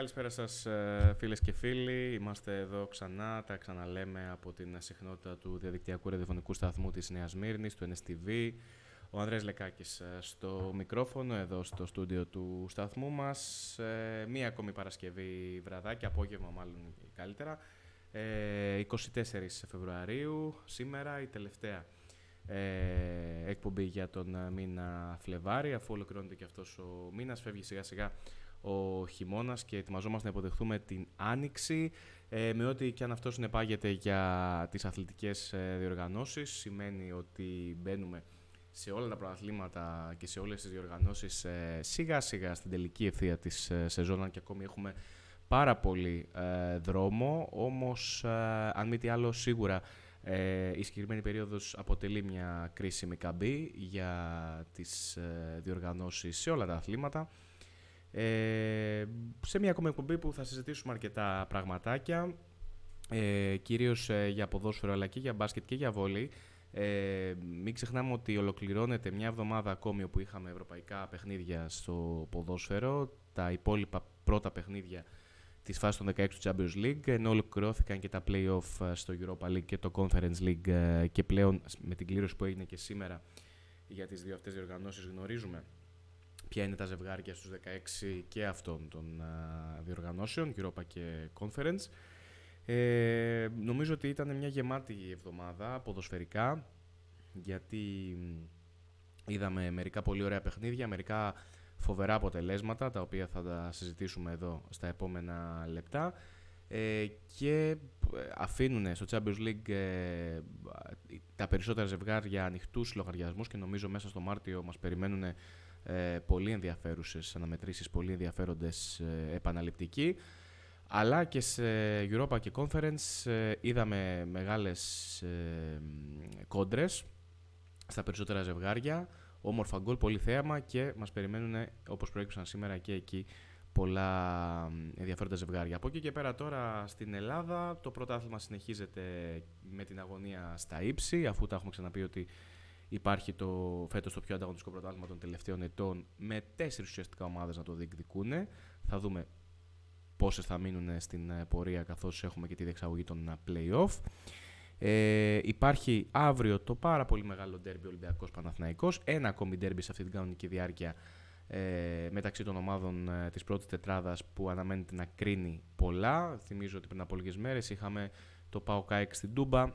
καλησπέρα σας ε, φίλες και φίλοι. Είμαστε εδώ ξανά, τα ξαναλέμε από την συχνότητα του διαδικτυακού ραδιοφωνικού σταθμού της Νέας Μύρνης, του NSTV. Ο Ανδρέας Λεκάκης ε, στο μικρόφωνο, εδώ στο στούντιο του σταθμού μας. Ε, μία ακόμη Παρασκευή βραδάκι, απόγευμα μάλλον καλύτερα. 24 Φεβρουαρίου, σήμερα η τελευταία εκπομπή για τον μήνα Φλεβάρι, αφού ολοκληρώνεται και αυτός ο μήνας, φεύγει σιγά σιγά ο χειμώνας και ετοιμαζόμαστε να υποδεχθούμε την Άνοιξη. Ε, με ό,τι και αν αυτό συνεπάγεται για τις αθλητικές ε, διοργανώσεις, σημαίνει ότι μπαίνουμε σε όλα τα προαθλήματα και σε όλες τις διοργανώσεις ε, σιγά σιγά στην τελική ευθεία της σεζόν και ακόμη έχουμε πάρα πολύ δρόμο όμως αν μη τι άλλο σίγουρα η συγκεκριμένη περίοδος αποτελεί μια κρίσιμη καμπή για τις διοργανώσεις σε όλα τα αθλήματα ε, σε μια ακόμα εκπομπή που θα συζητήσουμε αρκετά πραγματάκια, ε, κυρίως ε, για ποδόσφαιρο αλλά και για μπάσκετ και για βόλεϊ. Ε, μην ξεχνάμε ότι ολοκληρώνεται μια εβδομάδα ακόμη όπου είχαμε ευρωπαϊκά παιχνίδια στο ποδόσφαιρο. Τα υπόλοιπα πρώτα παιχνίδια της φάσης των 16 του Champions League ενώ ολοκληρώθηκαν και τα play-off ε, στο Europa League και το Conference League ε, και πλέον με την κλήρωση που έγινε και σήμερα για τις δύο αυτές διοργανώσεις γνωρίζουμε ποια είναι τα ζευγάρια στους 16 και αυτών των διοργανώσεων, Europa και Conference. Ε, νομίζω ότι ήταν μια γεμάτη εβδομάδα ποδοσφαιρικά, γιατί είδαμε μερικά πολύ ωραία παιχνίδια, μερικά φοβερά αποτελέσματα, τα οποία θα τα συζητήσουμε εδώ στα επόμενα λεπτά ε, και ε, αφήνουν στο Champions League τα περισσότερα ζευγάρια ανοιχτούς λογαριασμούς και νομίζω μέσα στο Μάρτιο μας περιμένουν ε, πολύ ενδιαφέρουσες αναμετρήσεις, πολύ ενδιαφέροντες ε, επαναληπτικοί. Αλλά και σε Europa και Conference ε, είδαμε μεγάλες κόντρες στα περισσότερα ζευγάρια, όμορφα γκολ, πολύ θέαμα και μας περιμένουν όπως προέκυψαν σήμερα και εκεί πολλά ενδιαφέροντα ζευγάρια. Από εκεί και πέρα τώρα στην Ελλάδα το πρωτάθλημα συνεχίζεται με την αγωνία στα ύψη αφού τα έχουμε ξαναπεί ότι Υπάρχει το φέτος το πιο ανταγωνιστικό πρωτάθλημα των τελευταίων ετών με τέσσερις ουσιαστικά ομάδες να το διεκδικούν. Θα δούμε πόσες θα μείνουν στην ε, πορεία καθώς έχουμε και τη διεξαγωγή των ε, playoff. Ε, υπάρχει αύριο το πάρα πολύ μεγάλο ντέρμπι Ολυμπιακός Παναθναϊκό. Ένα ακόμη ντέρμπι σε αυτή την κανονική διάρκεια ε, μεταξύ των ομάδων ε, της πρώτης τετράδας που αναμένεται να κρίνει πολλά. Θυμίζω ότι πριν από λίγες μέρες είχαμε το Πάοκ στην Τούμπα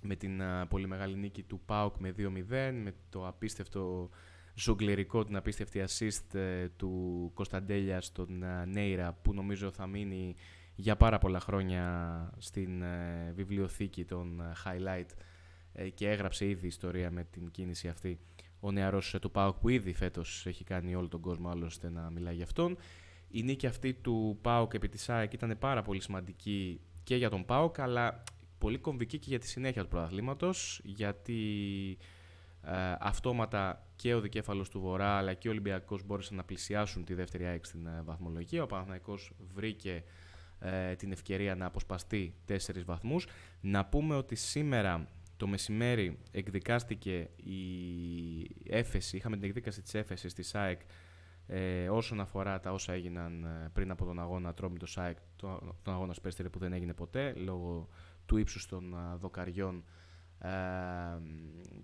με την uh, πολύ μεγάλη νίκη του ΠΑΟΚ με 2-0, με το απίστευτο ζογκλερικό, την απίστευτη assist ε, του Κωνσταντέλια στον uh, Νέιρα που νομίζω θα μείνει για πάρα πολλά χρόνια στην ε, βιβλιοθήκη των Highlight ε, και έγραψε ήδη ιστορία με την κίνηση αυτή ο νεαρός του ΠΑΟΚ που ήδη φέτος έχει κάνει όλο τον κόσμο άλλωστε να μιλάει για αυτόν. Η νίκη αυτή του ΠΑΟΚ επί της ΑΕΚ ήταν πάρα πολύ σημαντική και για τον ΠΑΟΚ αλλά πολύ κομβική και για τη συνέχεια του πρωταθλήματος, γιατί ε, αυτόματα και ο δικέφαλος του Βορρά αλλά και ο Ολυμπιακός μπόρεσαν να πλησιάσουν τη δεύτερη ΑΕΚ στην ε, βαθμολογία. Ο Παναθηναϊκός βρήκε ε, την ευκαιρία να αποσπαστεί τέσσερις βαθμούς. Να πούμε ότι σήμερα το μεσημέρι εκδικάστηκε η έφεση, είχαμε την εκδίκαση της έφεσης της ΑΕΚ ε, όσον αφορά τα όσα έγιναν πριν από τον αγώνα Τρόμιντο ΑΕΚ, τον αγώνα Σπέστερη που δεν έγινε ποτέ λόγω του ύψους των ε, δοκαριών ε,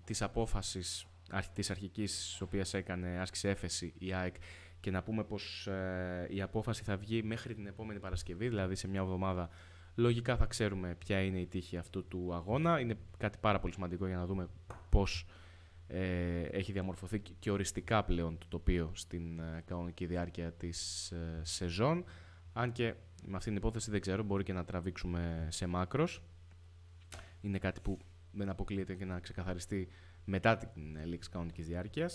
της απόφασης της αρχικής της οποίας έκανε άσκηση έφεση η ΑΕΚ και να πούμε πως ε, η απόφαση θα βγει μέχρι την επόμενη Παρασκευή, δηλαδή σε μια εβδομάδα λογικά θα ξέρουμε ποια είναι η τύχη αυτού του αγώνα. Είναι κάτι πάρα πολύ σημαντικό για να δούμε πώς ε, έχει διαμορφωθεί και οριστικά πλέον το τοπίο στην ε, κανονική διάρκεια της σεζόν. Αν και με αυτή την υπόθεση δεν ξέρω, μπορεί και να τραβήξουμε σε μάκρος είναι κάτι που δεν αποκλείεται και να ξεκαθαριστεί μετά την ε, λήξη κανονικής διάρκειας.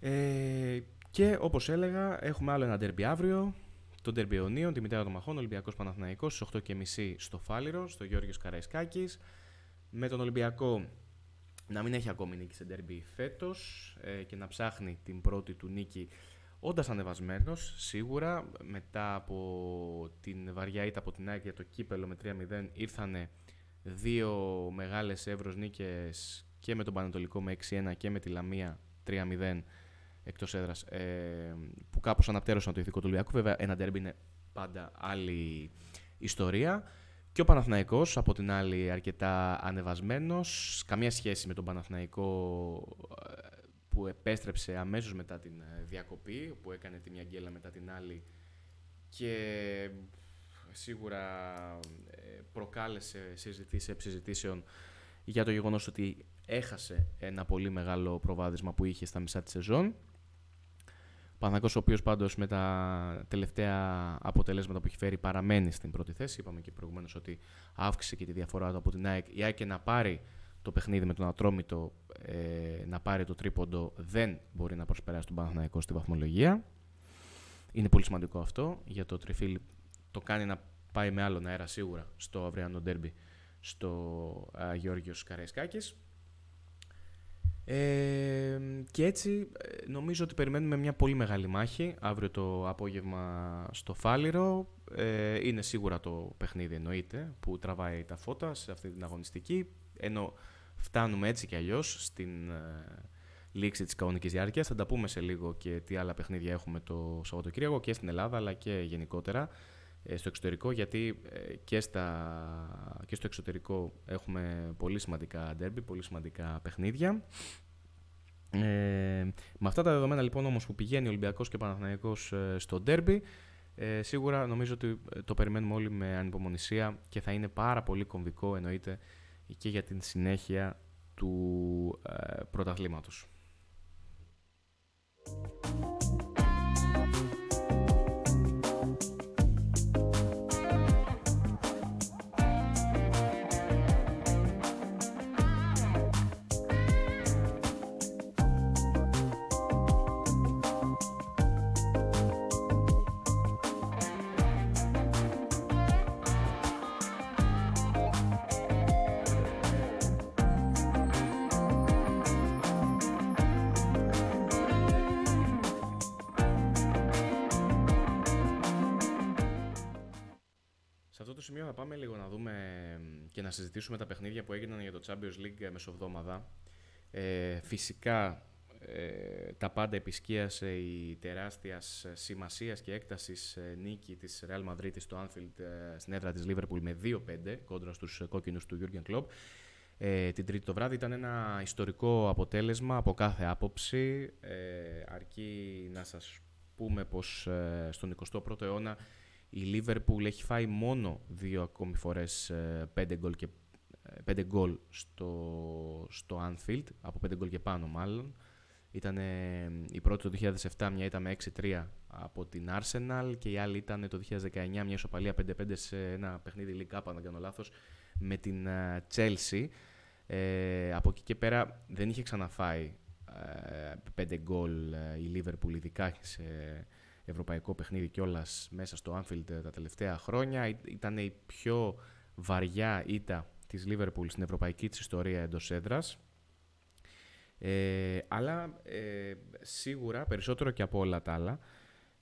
Ε, και όπως έλεγα, έχουμε άλλο ένα ντέρμπι αύριο. Το ντέρμπι Ιωνίων, τη μητέρα των Μαχών, Ολυμπιακός Παναθηναϊκός, στις 8.30 στο Φάληρο, στο Γιώργιος Καραϊσκάκης. Με τον Ολυμπιακό να μην έχει ακόμη νίκη σε ντέρμπι φέτος ε, και να ψάχνει την πρώτη του νίκη όντας ανεβασμένος σίγουρα μετά από την βαριά ήττα από την το κύπελο με 3-0 ήρθανε δύο μεγάλες εύρος νίκες και με τον Πανατολικό με 6-1 και με τη Λαμία 3-0 εκτός έδρας ε, που κάπως αναπτέρωσαν το ηθικό του Ολυμπιακού. Βέβαια ένα ντέρμπι είναι πάντα άλλη ιστορία. Και ο Παναθηναϊκός από την άλλη αρκετά ανεβασμένος, καμία σχέση με τον Παναθηναϊκό ε, που επέστρεψε αμέσως μετά την ε, διακοπή, που έκανε τη μια γκέλα μετά την άλλη και σίγουρα ε, προκάλεσε συζητήσεις συζητήσεων για το γεγονός ότι έχασε ένα πολύ μεγάλο προβάδισμα που είχε στα μισά της σεζόν. Πανακός ο οποίος πάντως με τα τελευταία αποτελέσματα που έχει φέρει παραμένει στην πρώτη θέση. Είπαμε και προηγουμένως ότι αύξησε και τη διαφορά του από την ΑΕΚ. Η ΑΕΚ να πάρει το παιχνίδι με τον Ατρόμητο ε, να πάρει το τρίποντο δεν μπορεί να προσπεράσει τον Παναθηναϊκό στη βαθμολογία. Είναι πολύ σημαντικό αυτό για το τριφύλλι το κάνει να πάει με άλλον αέρα σίγουρα στο αυριανό ντέρμπι στο α, Γεώργιος Καραϊσκάκης. Ε, και έτσι ε, νομίζω ότι περιμένουμε μια πολύ μεγάλη μάχη αύριο το απόγευμα στο Φάληρο. Ε, είναι σίγουρα το παιχνίδι εννοείται που τραβάει τα φώτα σε αυτή την αγωνιστική. Ενώ φτάνουμε έτσι και αλλιώς στην ε, λήξη της κανονικής διάρκειας. Θα τα πούμε σε λίγο και τι άλλα παιχνίδια έχουμε το Σαββατοκύριακο και στην Ελλάδα αλλά και γενικότερα. Ε, στο εξωτερικό, γιατί ε, και, στα, και στο εξωτερικό έχουμε πολύ σημαντικά ντέρμπι, πολύ σημαντικά παιχνίδια. Ε, με αυτά τα δεδομένα λοιπόν όμως που πηγαίνει ο Ολυμπιακός και ο Παναθηναϊκός στο ντέρμπι, σίγουρα νομίζω ότι το περιμένουμε όλοι με ανυπομονησία και θα είναι πάρα πολύ κομβικό εννοείται και για την συνέχεια του ε, πρωταθλήματος. και να συζητήσουμε τα παιχνίδια που έγιναν για το Champions League μεσοβδόμαδα. Ε, φυσικά ε, τα πάντα επισκίασε η τεράστιας σημασίας και έκτασης ε, νίκη της Real Madrid στο Anfield στην έδρα της Λίβερπουλ με 2-5 κόντρα στους κόκκινους του Jurgen Klopp. την τρίτη το βράδυ ήταν ένα ιστορικό αποτέλεσμα από κάθε άποψη αρκεί να σας πούμε πως στον 21ο αιώνα η Λίβερπουλ έχει φάει μόνο δύο ακόμη φορές ε, πέντε γκολ, και, ε, πέντε γκολ στο, στο Anfield, από πέντε γκολ και πάνω μάλλον. Ήταν ε, η πρώτη το 2007, μια ήταν με 6-3 από την Arsenal και η άλλη ήταν το 2019 μια ισοπαλία 5-5 σε ένα παιχνίδι League Cup, αν δεν κάνω λάθος, με την Chelsea. Ε, από εκεί και πέρα δεν είχε ξαναφάει πέντε γκολ η Liverpool ειδικά σε, ευρωπαϊκό παιχνίδι κιόλας μέσα στο Anfield ε, τα τελευταία χρόνια. Ήταν η πιο βαριά ήττα της Λίβερπουλ στην ευρωπαϊκή της ιστορία εντός έδρας. Ε, αλλά ε, σίγουρα περισσότερο και από όλα τα άλλα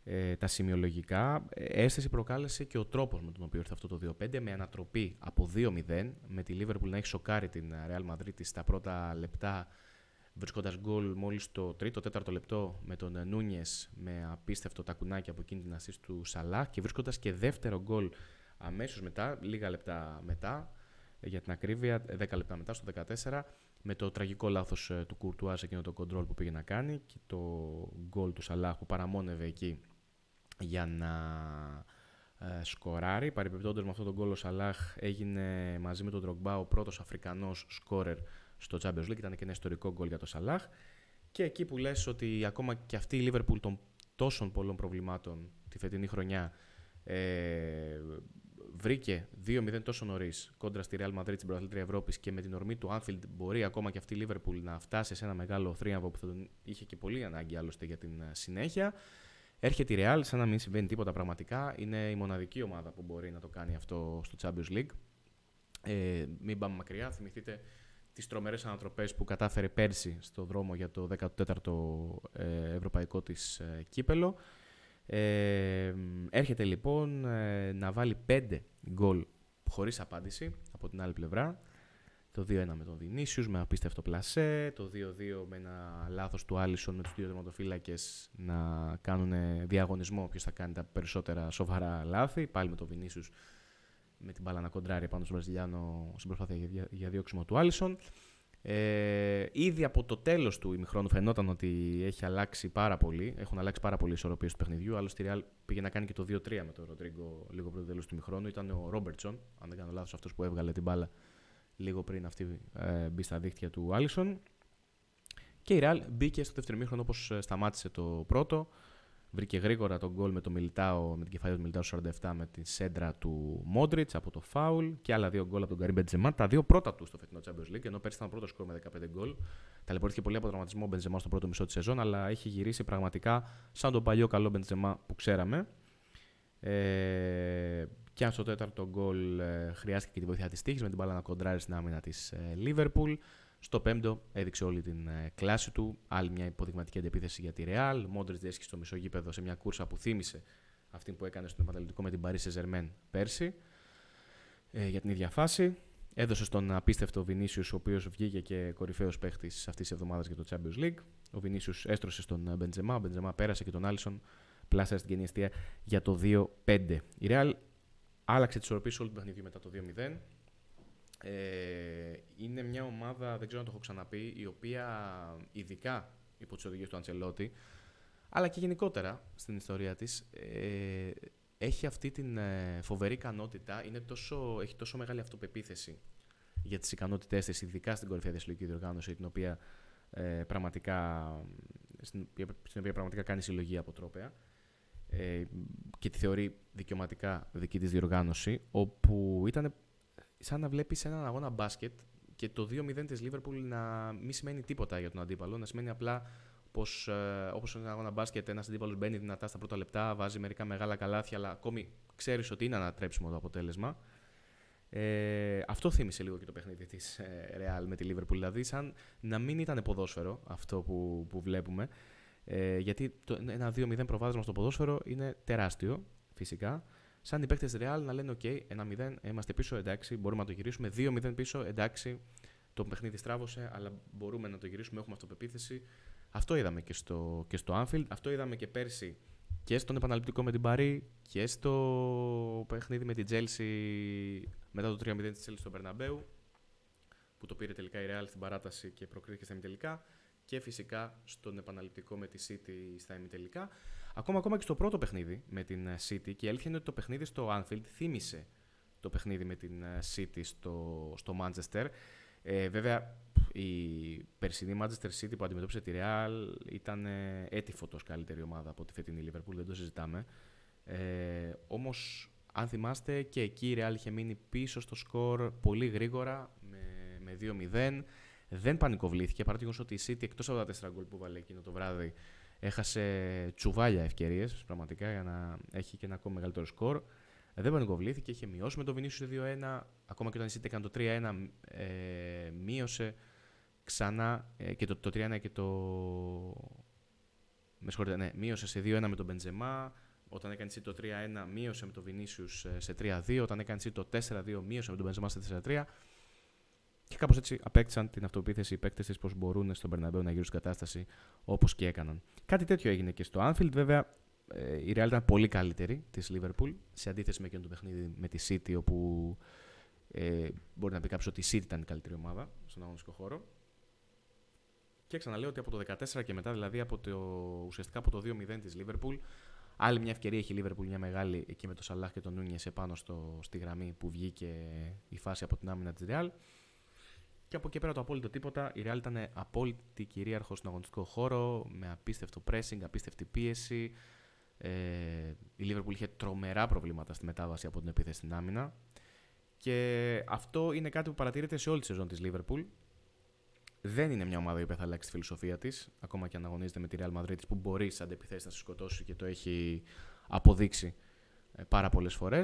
ε, τα σημειολογικά ε, αίσθηση προκάλεσε και ο τρόπος με τον οποίο ήρθε αυτό το 2-5 με ανατροπή από 2-0 με τη Λίβερπουλ να έχει σοκάρει την Real Madrid στα πρώτα λεπτά βρίσκοντα γκολ μόλις το τρίτο, τέταρτο λεπτό με τον Νούνιες με απίστευτο τακουνάκι από εκείνη την του Σαλάχ και βρίσκοντα και δεύτερο γκολ αμέσως μετά, λίγα λεπτά μετά, για την ακρίβεια, 10 λεπτά μετά, στο 14, με το τραγικό λάθος ε, του Κουρτουά σε εκείνο το κοντρόλ που πήγε να κάνει και το γκολ του Σαλάχ που παραμόνευε εκεί για να ε, σκοράρει. Παρεμπιπτόντως με αυτό τον γκολ ο Σαλάχ έγινε μαζί με τον Τρογκμπά ο πρώτος Αφρικανός σκόρερ στο Champions League. Ήταν και ένα ιστορικό γκολ για τον Σαλάχ. Και εκεί που λες ότι ακόμα και αυτή η Λίβερπουλ των τόσων πολλών προβλημάτων τη φετινή χρονιά ε, βρήκε 2-0 τόσο νωρίς κόντρα στη Real Madrid στην πρωταθλήτρια Ευρώπης και με την ορμή του Anfield μπορεί ακόμα και αυτή η Liverpool να φτάσει σε ένα μεγάλο θρίαμβο που θα τον είχε και πολύ ανάγκη άλλωστε για την ε, συνέχεια. Έρχεται η Real σαν να μην συμβαίνει τίποτα πραγματικά. Είναι η μοναδική ομάδα που μπορεί να το κάνει αυτό στο Champions League. Ε, μην πάμε μακριά. Θυμηθείτε τις τρομερές ανατροπές που κατάφερε πέρσι στο δρόμο για το 14ο ε, ευρωπαϊκό της ε, κύπελο. Ε, έρχεται λοιπόν ε, να βάλει πέντε γκολ χωρίς απάντηση από την άλλη πλευρά. Το 2-1 με τον Βινίσιους, με απίστευτο πλασέ. Το 2-2 με ένα λάθος του Άλισον με τους δύο δημοτοφύλακε να κάνουν διαγωνισμό ποιος θα κάνει τα περισσότερα σοβαρά λάθη. Πάλι με τον Βινίσιο με την μπάλα να κοντράρει πάνω στον Βραζιλιάνο στην προσπάθεια για, για διώξιμο του Άλισον. Ε, ήδη από το τέλος του ημιχρόνου φαινόταν ότι έχει αλλάξει πάρα πολύ. Έχουν αλλάξει πάρα πολύ οι ισορροπίες του παιχνιδιού. Άλλωστε, η Ριάλ πήγε να κάνει και το 2-3 με τον Ροντρίγκο λίγο πριν το τέλος του ημιχρόνου. Ήταν ο Ρόμπερτσον, αν δεν κάνω λάθος, αυτός που έβγαλε την μπάλα λίγο πριν αυτή ε, μπει στα δίχτυα του Άλισον. Και η Ριάλ μπήκε στο δεύτερο ημίχρονο όπως ε, σταμάτησε το πρώτο. Βρήκε γρήγορα τον γκολ με, το Μιλτάο, με την κεφαλή του Μιλτάου 47 με τη σέντρα του Μόντριτ από το φάουλ και άλλα δύο γκολ από τον Καρύμ Μπεντζεμά. Τα δύο πρώτα του στο φετινό Champions League, ενώ πέρσι ήταν ο πρώτος σκορ με 15 γκολ. Ταλαιπωρήθηκε πολύ από τον τραυματισμό ο Μπεντζεμά στο πρώτο μισό της σεζόν, αλλά έχει γυρίσει πραγματικά σαν τον παλιό καλό Μπεντζεμά που ξέραμε. Ε, και αν στο τέταρτο γκολ ε, χρειάστηκε και τη βοήθεια της τύχης με την μπάλα να κοντράρει στην άμυνα της Λίβερπουλ. Στο πέμπτο έδειξε όλη την ε, κλάση του. Άλλη μια υποδειγματική αντεπίθεση για τη Ρεάλ. Μόντρε διέσχισε στο μισό σε μια κούρσα που θύμισε αυτή που έκανε στον επαναληπτικό με την Paris saint πέρσι ε, για την ίδια φάση. Έδωσε στον απίστευτο Βινίσιο, ο οποίος βγήκε και κορυφαίος παίχτης αυτής της εβδομάδας για το Champions League. Ο Βινίσιο έστρωσε στον Μπεντζεμά. Ο Μπεντζεμά πέρασε και τον Άλισον. Πλάσια στην για το 2-5. Η Ρεάλ άλλαξε τις οροπίε όλου του παιχνιδιού μετά το 2-0. Ε, είναι μια ομάδα, δεν ξέρω αν το έχω ξαναπεί, η οποία ειδικά υπό τις οδηγίες του Αντσελότη, αλλά και γενικότερα στην ιστορία της, ε, έχει αυτή την ε, φοβερή ικανότητα, είναι τόσο, έχει τόσο μεγάλη αυτοπεποίθηση για τις ικανότητές της, ειδικά στην κορυφαία διασυλλογική διοργάνωση, την οποία, πραγματικά, στην, στην οποία πραγματικά κάνει συλλογή από και τη θεωρεί δικαιωματικά δική της διοργάνωση, όπου ήταν σαν να βλέπεις έναν αγώνα μπάσκετ και το 2-0 της Λίβερπουλ να μην σημαίνει τίποτα για τον αντίπαλο, να σημαίνει απλά πως όπω σε αγώνα μπάσκετ ένας αντίπαλος μπαίνει δυνατά στα πρώτα λεπτά, βάζει μερικά μεγάλα καλάθια, αλλά ακόμη ξέρεις ότι είναι ανατρέψιμο το αποτέλεσμα. Ε, αυτό θύμισε λίγο και το παιχνίδι της ε, Ρεάλ με τη Λίβερπουλ. Δηλαδή, σαν να μην ήταν ποδόσφαιρο αυτό που, που βλέπουμε. Ε, γιατί το, ένα 2-0 προβάδισμα στο ποδόσφαιρο είναι τεράστιο, φυσικά σαν οι παίκτες Real να λένε: OK, 1-0, είμαστε πίσω, εντάξει, μπορούμε να το γυρίσουμε. 2-0 πίσω, εντάξει, το παιχνίδι στράβωσε, αλλά μπορούμε να το γυρίσουμε, έχουμε αυτοπεποίθηση. Αυτό είδαμε και στο, και στο Anfield, αυτό είδαμε και πέρσι και στον επαναληπτικό με την Παρή και στο παιχνίδι με την Τζέλση μετά το 3-0 της Chelsea στο Περναμπέου που το πήρε τελικά η Real στην παράταση και προκρίθηκε στα ημιτελικά και φυσικά στον επαναληπτικό με τη City στα ημιτελικά. Ακόμα, ακόμα και στο πρώτο παιχνίδι με την ε, City, και η αλήθεια είναι ότι το παιχνίδι στο Anfield θύμισε το παιχνίδι με την ε, City στο, στο Manchester. Ε, βέβαια, η περσινή Manchester City που αντιμετώπισε τη Real ήταν ε, έτυφωτος καλύτερη ομάδα από τη φετινή Liverpool, δεν το συζητάμε. Ε, όμως, αν θυμάστε, και εκεί η Real είχε μείνει πίσω στο σκορ πολύ γρήγορα, με, με 2-0. Δεν πανικοβλήθηκε παρά το γεγονός ότι η City εκτός από τα 4 γκολ που βάλε εκείνο το βράδυ Έχασε τσουβάλια ευκαιρίες πραγματικά για να έχει και ένα ακόμα μεγαλύτερο σκορ. Δεν πανικοβλήθηκε, είχε μειώσει με τον Βινίσιο 2-1. Ακόμα και όταν είσαι έκανε το 3-1, ε, μείωσε ξανά ε, και το, το 3-1 και το. Με συγχωρείτε, ναι, μείωσε σε 2-1 με τον Μπεντζεμά. Όταν έκανε το 3-1, μείωσε με τον Βινίσιους ε, σε 3-2. Όταν έκανε το 4-2, μείωσε με τον Μπεντζεμά σε 4-3. Και κάπως έτσι απέκτησαν την αυτοποίθηση οι παίκτες της πω μπορούν στον Περναμπέο να στην κατάσταση όπως και έκαναν. Κάτι τέτοιο έγινε και στο Anfield. Βέβαια, ε, η Real ήταν πολύ καλύτερη της Liverpool σε αντίθεση με εκείνο το παιχνίδι με τη City, όπου ε, μπορεί να πει κάποιος ότι η City ήταν η καλύτερη ομάδα στον αγωνιστικό χώρο. Και ξαναλέω ότι από το 14 και μετά, δηλαδή από το, ουσιαστικά από το 2-0 της Liverpool, άλλη μια ευκαιρία έχει η Liverpool, μια μεγάλη εκεί με τον Σαλάχ και τον Νούνιε επάνω στο, στη γραμμή που βγήκε η φάση από την άμυνα της Real. Και από εκεί πέρα το απόλυτο τίποτα. Η Real ήταν απόλυτη κυρίαρχο στον αγωνιστικό χώρο, με απίστευτο pressing, απίστευτη πίεση. Ε, η Liverpool είχε τρομερά προβλήματα στη μετάβαση από την επίθεση στην άμυνα. Και αυτό είναι κάτι που παρατηρείται σε όλη τη σεζόν της Liverpool. Δεν είναι μια ομάδα η οποία θα αλλάξει τη φιλοσοφία της, ακόμα και αν αγωνίζεται με τη Real Madrid που μπορεί σαν αντεπιθέσεις να σε σκοτώσει και το έχει αποδείξει ε, πάρα πολλές φορές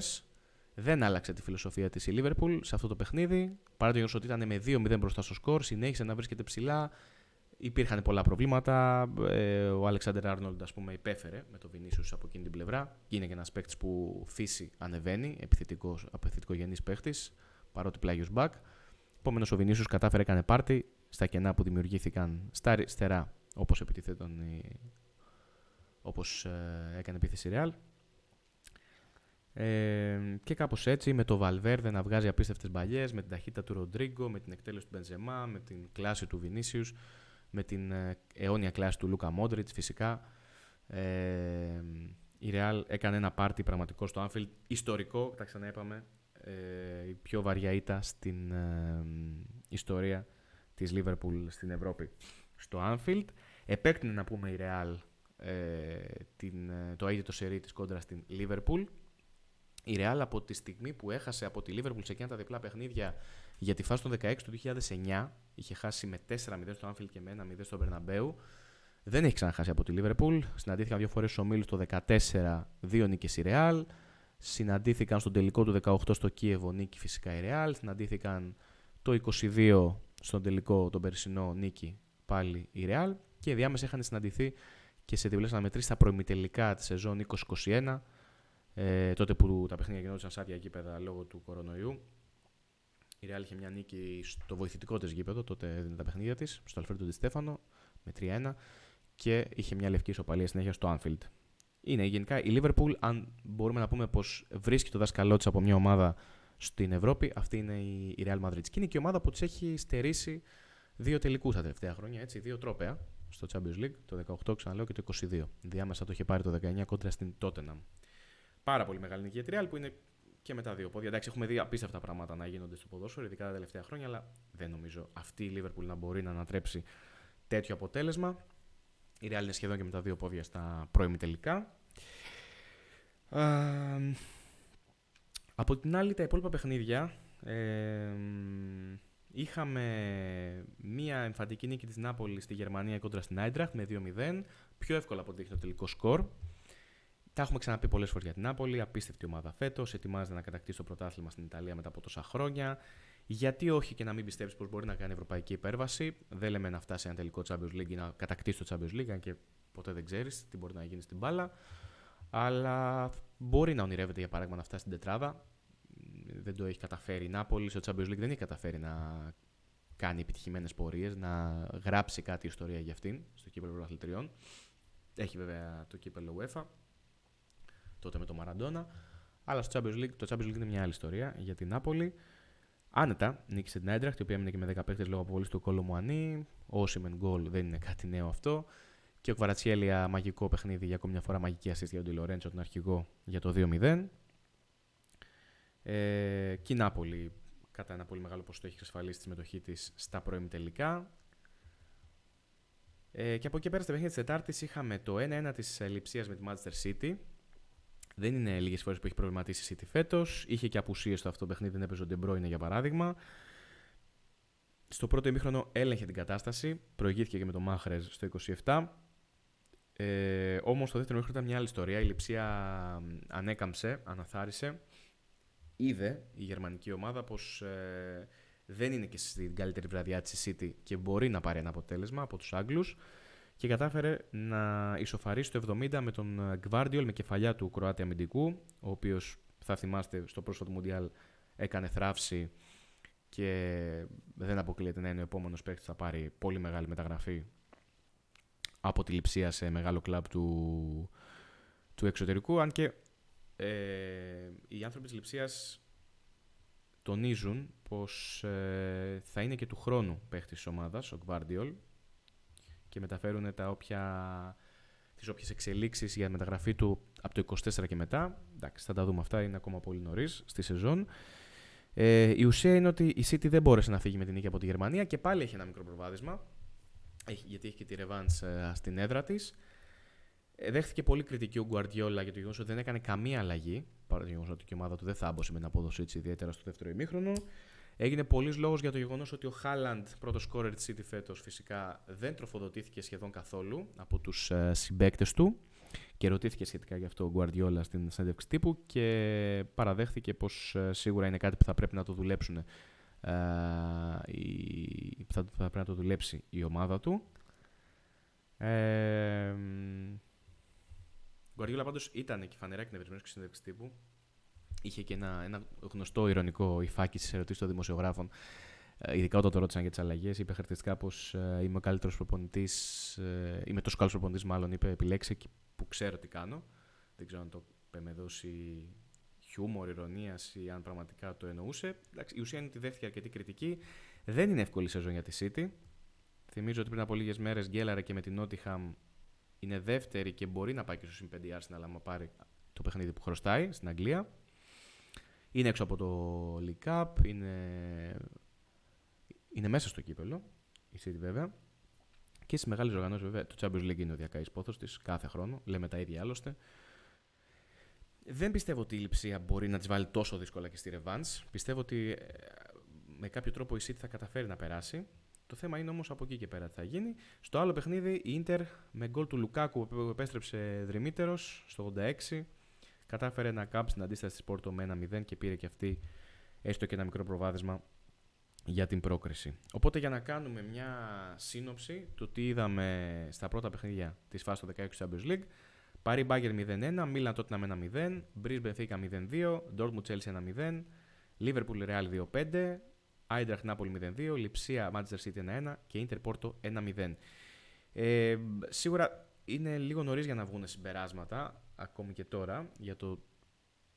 δεν άλλαξε τη φιλοσοφία της η Λίβερπουλ σε αυτό το παιχνίδι. Παρά το γεγονός ότι ήταν με 2-0 μπροστά στο σκορ, συνέχισε να βρίσκεται ψηλά. Υπήρχαν πολλά προβλήματα. Ε, ο Αλεξάνδρ Άρνολντ, ας πούμε, υπέφερε με το Βινίσιο από εκείνη την πλευρά. Είναι και ένας παίκτης που φύση ανεβαίνει, επιθετικός γενής παίκτης, παρότι πλάγιο μπακ. Επομένω, ο Βινίσιο κατάφερε, έκανε πάρτι στα κενά που δημιουργήθηκαν στα αριστερά, όπως όπως ε, ε, έκανε επίθεση Ρεάλ και κάπως έτσι με το Βαλβέρδε να βγάζει απίστευτες μπαλιές, με την ταχύτητα του Ροντρίγκο, με την εκτέλεση του Μπενζεμά, με την κλάση του Βινίσιου, με την ε, αιώνια κλάση του Λούκα Μόντριτ φυσικά. η Ρεάλ έκανε ένα πάρτι πραγματικό στο Anfield, ιστορικό, τα ξαναείπαμε, ε, η πιο βαριά ήττα στην ιστορία της Λίβερπουλ στην Ευρώπη στο Άμφιλτ Επέκτηνε να πούμε η Real ε, το ίδιο σερί της κόντρα στην Liverpool η Real από τη στιγμή που έχασε από τη Liverpool σε εκείνα τα διπλά παιχνίδια για τη φάση των 16 του 2009, είχε χάσει με 4-0 στο Anfield και με 1-0 στο Bernabeu, δεν έχει ξαναχάσει από τη Liverpool. Συναντήθηκαν δύο φορές ο Μίλου το 14, δύο νίκες η Real. Συναντήθηκαν στον τελικό του 18 στο Κίεβο, νίκη φυσικά η Real. Συναντήθηκαν το 22 στον τελικό τον περσινό νίκη πάλι η Real. Και διάμεσα είχαν συναντηθεί και σε διπλές μετρήσει στα προημητελικά της σεζόν 2021 ε, τότε που τα παιχνίδια γινόντουσαν σε άδεια γήπεδα λόγω του κορονοϊού. Η Real είχε μια νίκη στο βοηθητικό της γήπεδο, τότε έδινε τα παιχνίδια της, στο Αλφρέντο Τη Στέφανο με 3-1 και είχε μια λευκή ισοπαλία συνέχεια στο Άνφιλτ. Είναι γενικά η Liverpool, αν μπορούμε να πούμε πως βρίσκει το δάσκαλό της από μια ομάδα στην Ευρώπη, αυτή είναι η Real Madrid. Και είναι και η ομάδα που της έχει στερήσει δύο τελικούς τα τελευταία χρόνια, έτσι, δύο τρόπαια στο Champions League, το 18 ξαναλέω και το 22. Διάμεσα το είχε πάρει το 19 κόντρα στην Tottenham πάρα πολύ μεγάλη νίκη για τη Real που είναι και με τα δύο πόδια. Εντάξει, έχουμε δει απίστευτα πράγματα να γίνονται στο ποδόσφαιρο, ειδικά τα τελευταία χρόνια, αλλά δεν νομίζω αυτή η Liverpool να μπορεί να ανατρέψει τέτοιο αποτέλεσμα. Η Real είναι σχεδόν και με τα δύο πόδια στα πρώιμη τελικά. Ε, από την άλλη, τα υπόλοιπα παιχνίδια. Είχαμε μία εμφαντική νίκη της Νάπολης στη Γερμανία κόντρα στην Άιντραχτ με 2-0. Πιο εύκολα αποδείχνει το τελικό σκορ. Τα έχουμε ξαναπεί πολλές φορές για την Νάπολη. Απίστευτη ομάδα φέτος. Ετοιμάζεται να κατακτήσει το πρωτάθλημα στην Ιταλία μετά από τόσα χρόνια. Γιατί όχι και να μην πιστέψει πως μπορεί να κάνει ευρωπαϊκή υπέρβαση. Δεν λέμε να φτάσει ένα τελικό Champions League ή να κατακτήσει το Champions League, αν και ποτέ δεν ξέρεις τι μπορεί να γίνει στην μπάλα. Αλλά μπορεί να ονειρεύεται για παράδειγμα να φτάσει στην τετράδα. Δεν το έχει καταφέρει η Νάπολη. Στο Champions League δεν έχει καταφέρει να κάνει επιτυχημένες πορείες, να γράψει κάτι ιστορία για αυτήν στο κύπελο πρωταθλητριών. Έχει βέβαια το κύπελο UEFA τότε με τον Μαραντόνα. Αλλά στο Champions League, το Champions League είναι μια άλλη ιστορία για την Νάπολη. Άνετα νίκησε την Άιντραχτ, η οποία έμεινε και με 10 παίχτε λόγω αποβολής του Κολομουανί. Όσοι μεν γκολ δεν είναι κάτι νέο αυτό. Και ο Κβαρατσιέλια μαγικό παιχνίδι για ακόμη μια φορά μαγική assist για τον Λορέντσο, τον αρχηγό, για το 2-0. Ε, και η Νάπολη κατά ένα πολύ μεγάλο ποσοστό έχει εξασφαλίσει τη συμμετοχή της στα πρώιμη τελικά. Ε, και από εκεί πέρα στα παιχνίδια της Τετάρτης είχαμε το 1-1 τη ληψία με τη Manchester City, δεν είναι λίγες φορές που έχει προβληματίσει η City φέτος. Είχε και απουσίες στο αυτό το παιχνίδι, δεν έπαιζε ο Ντεμπρόινε για παράδειγμα. Στο πρώτο ημίχρονο έλεγχε την κατάσταση. Προηγήθηκε και με τον Μάχρες στο 27. Ε, Όμως το δεύτερο ημίχρονο ήταν μια άλλη ιστορία. Η λειψία ανέκαμψε, αναθάρισε. Είδε η γερμανική ομάδα πως ε, δεν είναι και στην καλύτερη βραδιά της City και μπορεί να πάρει ένα αποτέλεσμα από τους Άγγλους και κατάφερε να ισοφαρίσει το 70 με τον Γκβάρντιολ ε, με κεφαλιά του Κροάτια αμυντικού, ο οποίος θα θυμάστε στο πρόσφατο Μουντιάλ έκανε θράψη και δεν αποκλείεται να είναι ο επόμενος παίκτης θα πάρει πολύ μεγάλη μεταγραφή από τη λειψία σε μεγάλο κλαμπ του, του εξωτερικού. Αν και ε, οι άνθρωποι της λείψια τονίζουν πως ε, θα είναι και του χρόνου παίκτης της ομάδας ο Γκβάρντιολ, και μεταφέρουν τα όποια, τις όποιες εξελίξεις για μεταγραφή του από το 24 και μετά. Εντάξει, θα τα δούμε αυτά, είναι ακόμα πολύ νωρίς στη σεζόν. Ε, η ουσία είναι ότι η City δεν μπόρεσε να φύγει με την νίκη από τη Γερμανία και πάλι έχει ένα μικρό προβάδισμα, έχει, γιατί έχει και τη Revanse ε, στην έδρα της. Ε, δέχθηκε πολύ κριτική ο Γκουαρδιόλα για το γεγονός ότι δεν έκανε καμία αλλαγή, παρά το γεγονός ότι η ομάδα του δεν θα άμπωσε με την απόδοση ιδιαίτερα στο δεύτερο ημίχρονο. Έγινε πολλής λόγος για το γεγονός ότι ο Χάλαντ, πρώτος σκόρερ της City φέτος, φυσικά δεν τροφοδοτήθηκε σχεδόν καθόλου από τους, του ε, συμπαίκτες του και ρωτήθηκε σχετικά γι' αυτό ο Γκουαρδιόλα στην συνέντευξη τύπου και παραδέχθηκε πως ε, σίγουρα είναι κάτι που θα πρέπει να το δουλέψουν. η, ε, θα, πρέπει να το δουλέψει η ομάδα του. Ε, ο Γκουαρδιόλα πάντως ήταν και φανερά εκνευρισμένος και συνέντευξη τύπου είχε και ένα, γνωστό ηρωνικό υφάκι στις ερωτήσεις των δημοσιογράφων. Ε, ειδικά όταν το ρώτησαν για τις αλλαγές, είπε χαρακτηριστικά πως ε, είμαι ο καλύτερος προπονητής, ε, είμαι τόσο καλός προπονητής, μάλλον είπε, επιλέξει που ξέρω τι κάνω. Δεν ξέρω αν το είπε με δόση χιούμορ, ηρωνία ή αν πραγματικά το εννοούσε. η ουσία είναι ότι δέχτηκε αρκετή κριτική. Δεν είναι εύκολη σεζόν για τη City. Θυμίζω ότι πριν από λίγες μέρες γκέλαρε και με την Νότιχαμ είναι δεύτερη και μπορεί να πάει και στο 5 αλλά πάρει το παιχνίδι που χρωστάει στην Αγγλία. Είναι έξω από το League Cup, είναι, είναι μέσα στο κύπελο, η City βέβαια. Και στις μεγάλες οργανώσεις, βέβαια, το Champions League είναι ο διακαής πόθος της κάθε χρόνο. Λέμε τα ίδια άλλωστε. Δεν πιστεύω ότι η λειψία μπορεί να της βάλει τόσο δύσκολα και στη Revanse. Πιστεύω ότι ε, με κάποιο τρόπο η City θα καταφέρει να περάσει. Το θέμα είναι όμως από εκεί και πέρα τι θα γίνει. Στο άλλο παιχνίδι, η Ίντερ με γκολ του Λουκάκου που επέστρεψε δρυμύτερος στο Κατάφερε να κάψει την αντίσταση της Πόρτο με ένα 0 και πήρε και αυτή έστω και ένα μικρό προβάδισμα για την πρόκριση. Οπότε για να κάνουμε μια σύνοψη του τι είδαμε στα πρώτα παιχνίδια της φάσης του 16 Champions League. παρι Μίλαν Τότνα με ένα 0, Μπρίζ με 1 0 0-2, Ντόρτμουντ Chelsea 1-0, Λίβερπουλ Ρεάλ 2-5, Άιντραχ Νάπολη 0-2, Λιψία Μάντζερ Σίτι 1-1 και Ιντερ Πόρτο 1-0. Ε, σίγουρα είναι λίγο νωρίς για να βγουν συμπεράσματα ακόμη και τώρα για το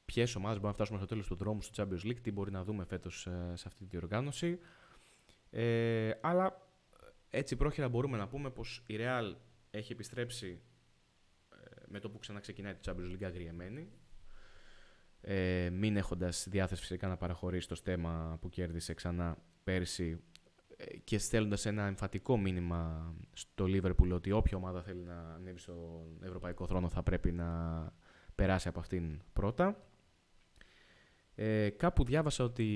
ποιες ομάδες μπορούμε να φτάσουμε στο τέλος του δρόμου στο Champions League, τι μπορεί να δούμε φέτος ε, σε αυτή τη διοργάνωση. Ε, αλλά έτσι πρόχειρα μπορούμε να πούμε πως η Real έχει επιστρέψει ε, με το που ξαναξεκινάει το Champions League αγριεμένη. Ε, μην έχοντας διάθεση φυσικά να παραχωρήσει το στέμα που κέρδισε ξανά πέρσι και στέλνοντας ένα εμφατικό μήνυμα στο Λίβερπουλ ότι όποια ομάδα θέλει να ανέβει στον ευρωπαϊκό θρόνο θα πρέπει να περάσει από αυτήν πρώτα. Ε, κάπου διάβασα ότι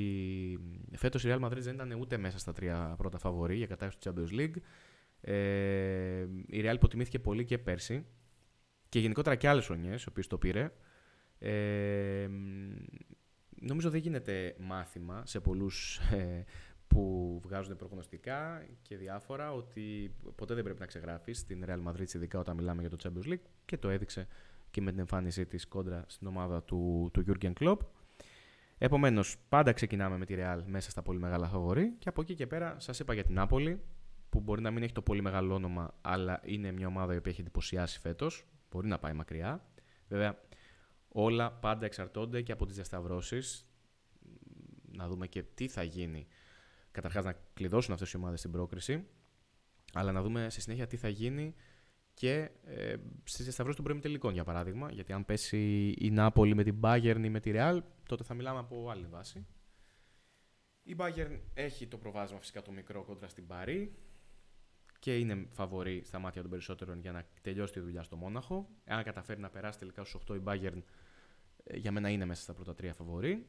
φέτος η Real Madrid δεν ήταν ούτε μέσα στα τρία πρώτα φαβορή για κατάσταση του Champions League. Ε, η Real υποτιμήθηκε πολύ και πέρσι και γενικότερα και άλλες χρονιές, ο το πήρε. Ε, νομίζω δεν γίνεται μάθημα σε πολλούς ε, που βγάζουν προγνωστικά και διάφορα ότι ποτέ δεν πρέπει να ξεγράφεις στην Real Madrid, ειδικά όταν μιλάμε για το Champions League και το έδειξε και με την εμφάνισή της κόντρα στην ομάδα του, του Jurgen Klopp. Επομένως, πάντα ξεκινάμε με τη Real μέσα στα πολύ μεγάλα φαβορή και από εκεί και πέρα σας είπα για την Νάπολη που μπορεί να μην έχει το πολύ μεγάλο όνομα, αλλά είναι μια ομάδα η οποία έχει εντυπωσιάσει φέτος. Μπορεί να πάει μακριά. Βέβαια, όλα πάντα εξαρτώνται και από τις διασταυρώσεις. Να δούμε και τι θα γίνει καταρχάς να κλειδώσουν αυτές οι ομάδες στην πρόκριση, αλλά να δούμε στη συνέχεια τι θα γίνει και ε, στις διασταυρώσεις των πρώιων τελικών, για παράδειγμα. Γιατί αν πέσει η Νάπολη με την Bayern ή με τη Real, τότε θα μιλάμε από άλλη βάση. Η Bayern έχει το προβάσμα, φυσικά το μικρό κόντρα στην Παρή και είναι φαβορή στα μάτια των περισσότερων για να τελειώσει τη δουλειά στο Μόναχο. Εάν καταφέρει να περάσει τελικά στους 8 η Bayern, ε, για μένα είναι μέσα στα πρώτα τρία φαβορή.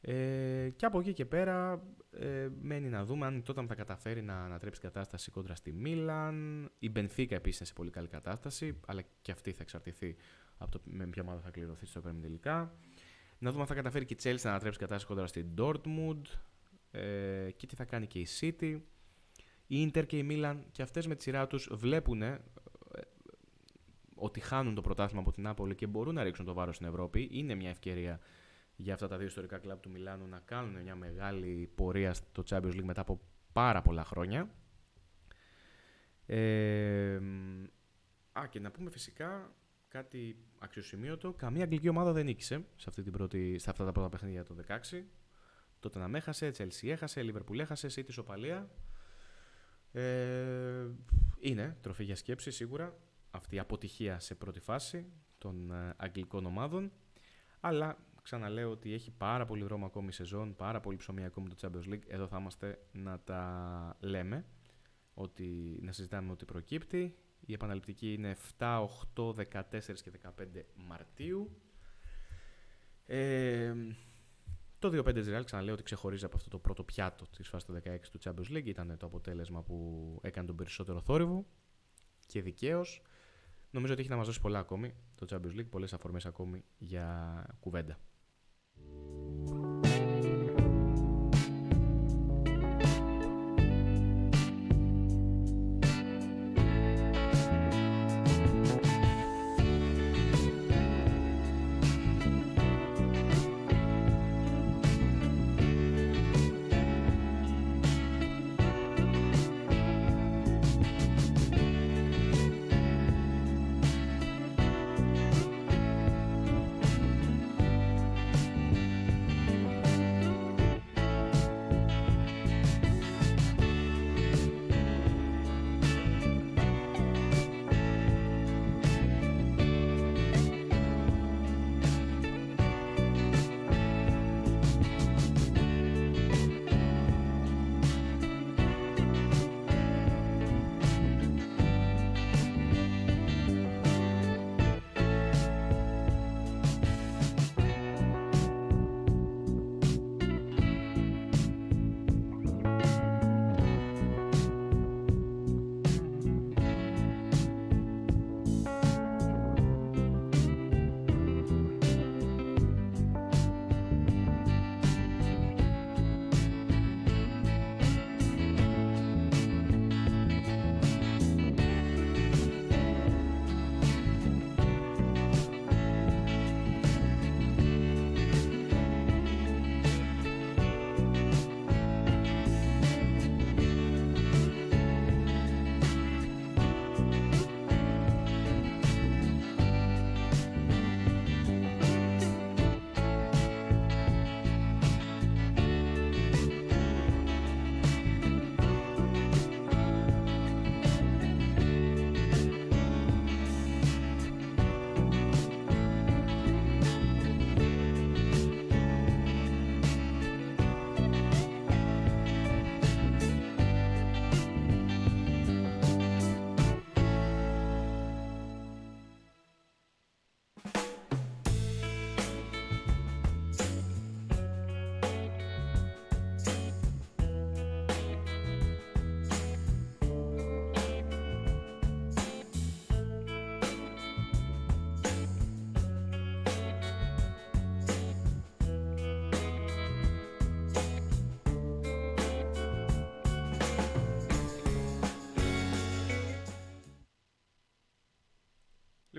Ε, και από εκεί και πέρα ε, μένει να δούμε αν τότε θα καταφέρει να ανατρέψει κατάσταση κόντρα στη Μίλαν. Η Μπενθήκα επίσης είναι σε πολύ καλή κατάσταση, αλλά και αυτή θα εξαρτηθεί από το με ποια ομάδα θα κληρωθεί στο πέμπτη τελικά. Να δούμε αν θα καταφέρει και η Chelsea να ανατρέψει κατάσταση κόντρα στην Ντόρτμουντ, ε, και τι θα κάνει και η City. Η Ίντερ και η Μίλαν και αυτές με τη σειρά τους βλέπουν ε, ότι χάνουν το πρωτάθλημα από την Νάπολη και μπορούν να ρίξουν το βάρος στην Ευρώπη. Είναι μια ευκαιρία για αυτά τα δύο ιστορικά κλαμπ του Μιλάνου να κάνουν μια μεγάλη πορεία στο Champions League μετά από πάρα πολλά χρόνια. Ε, α, και να πούμε φυσικά κάτι αξιοσημείωτο. Καμία αγγλική ομάδα δεν νίκησε σε, αυτή την πρώτη, σε αυτά τα πρώτα παιχνίδια το 2016 Τότε να μέχασε, Chelsea έχασε, Liverpool έχασε, Σίτι σοπαλία. Ε, είναι τροφή για σκέψη σίγουρα αυτή η αποτυχία σε πρώτη φάση των ε, αγγλικών ομάδων. Αλλά ξαναλέω ότι έχει πάρα πολύ δρόμο ακόμη σεζόν, πάρα πολύ ψωμί ακόμη το Champions League. Εδώ θα είμαστε να τα λέμε, ότι, να συζητάμε ότι προκύπτει. Η επαναληπτική είναι 7, 8, 14 και 15 Μαρτίου. Ε, το 2-5 της ξαναλέω ότι ξεχωρίζει από αυτό το πρώτο πιάτο της φάσης του 16 του Champions League. Ήταν το αποτέλεσμα που έκανε τον περισσότερο θόρυβο και δικαίως. Νομίζω ότι έχει να μας δώσει πολλά ακόμη το Champions League, πολλές αφορμές ακόμη για κουβέντα.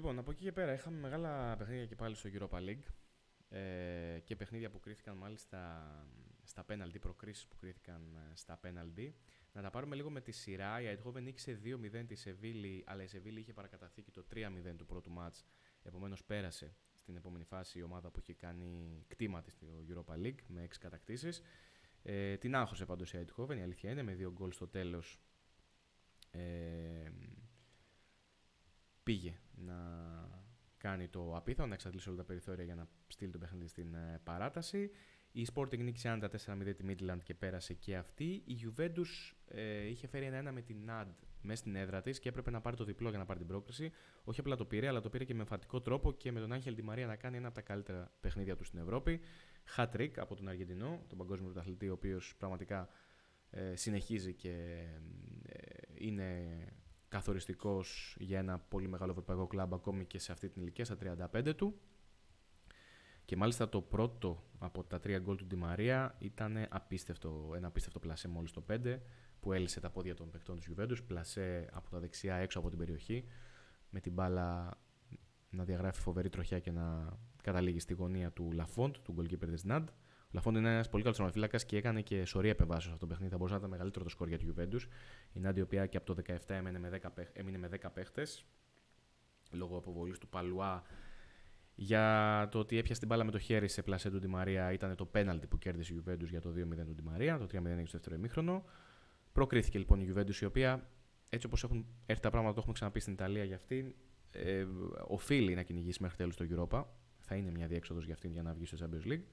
Λοιπόν, από εκεί και πέρα είχαμε μεγάλα παιχνίδια και πάλι στο Europa League ε, και παιχνίδια που κρίθηκαν μάλιστα στα πέναλτι, προκρίσεις που κρίθηκαν ε, στα πέναλτι. Να τα πάρουμε λίγο με τη σειρά. Η Αιτχόβεν νίκησε 2-0 τη Σεβίλη, αλλά η Σεβίλη είχε παρακαταθεί και το 3-0 του πρώτου μάτς. Επομένως πέρασε στην επόμενη φάση η ομάδα που είχε κάνει κτήμα της στο Europa League με 6 κατακτήσεις. Ε, την άγχωσε πάντως η Αιτχόβεν, η αλήθεια είναι, με 2 γκολ στο τέλος. Ε, πήγε να κάνει το απίθανο, να εξαντλήσει όλα τα περιθώρια για να στείλει το παιχνίδι στην ε, παράταση. Η Sporting νίκησε 4-0 τη Midland και πέρασε και αυτή. Η Juventus ε, είχε φέρει ένα ένα-ένα με την NAD μέσα στην έδρα της και έπρεπε να πάρει το διπλό για να πάρει την πρόκληση. Όχι απλά το πήρε, αλλά το πήρε και με εμφαντικό τρόπο και με τον Άγχελ Τη Μαρία να κάνει ένα από τα καλύτερα παιχνίδια του στην Ευρώπη. Χατρίκ από τον Αργεντινό, τον παγκόσμιο πρωταθλητή, ο οποίος πραγματικά ε, συνεχίζει και είναι καθοριστικός για ένα πολύ μεγάλο ευρωπαϊκό κλαμπ ακόμη και σε αυτή την ηλικία, στα 35 του. Και μάλιστα το πρώτο από τα τρία γκολ του Μαρία ήταν απίστευτο, ένα απίστευτο πλασέ μόλις το 5 που έλυσε τα πόδια των παιχτών της Γιουβέντους, πλασέ από τα δεξιά έξω από την περιοχή με την μπάλα να διαγράφει φοβερή τροχιά και να καταλήγει στη γωνία του Λαφόντ, του goalkeeper της Ναντ. Λαφόντ είναι ένας πολύ καλός τερματοφύλακα και έκανε και σωρία επεμβάσει σε αυτό το παιχνίδι. Θα μπορούσε να ήταν μεγαλύτερο το σκορ για τη Γιουβέντου. Η Νάντι, η οποία και από το 17 έμεινε με 10, έμεινε παίχτες, λόγω αποβολής του Παλουά για το ότι έπιασε την μπάλα με το χέρι σε πλασέ του Ντιμαρία ήταν το πέναλτι που κέρδισε η Γιουβέντου για το 2-0 του Ντιμαρία, το 3-0 στο δεύτερο ημίχρονο. Προκρίθηκε λοιπόν η Γιουβέντου, η οποία έτσι όπως έχουν έρθει τα πράγματα, το έχουμε ξαναπεί στην Ιταλία για αυτήν, ε, οφείλει να κυνηγήσει μέχρι τέλους το Europa. Θα είναι μια διέξοδος για αυτήν για να βγει στο Champions League.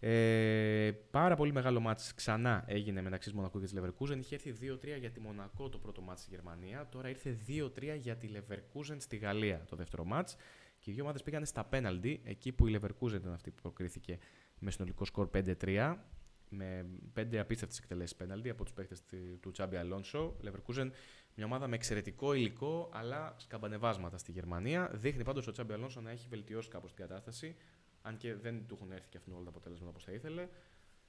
Ε, πάρα πολύ μεγάλο μάτς ξανά έγινε μεταξύ Μονακού και της λεβερκουζεν Είχε έρθει 2-3 για τη Μονακό το πρώτο μάτς στη Γερμανία. Τώρα ήρθε 2-3 για τη Λεβερκούζεν στη Γαλλία το δεύτερο μάτς. Και οι δύο ομάδες πήγαν στα πέναλντι, εκεί που η Λεβερκούζεν ήταν αυτή που προκρίθηκε με συνολικό σκορ 5-3. Με πέντε απίστευτες εκτελέσεις πέναλτι από τους παίχτε του Τσάμπι Αλόνσο. Λεβερκούζεν μια ομάδα με εξαιρετικό υλικό, αλλά σκαμπανεβάσματα στη Γερμανία. Δείχνει πάντως ο Τσάμπι Αλόνσο να έχει βελτιώσει κάπως την κατάσταση αν και δεν του έχουν έρθει και αυτοί όλα τα αποτελέσματα όπως θα ήθελε.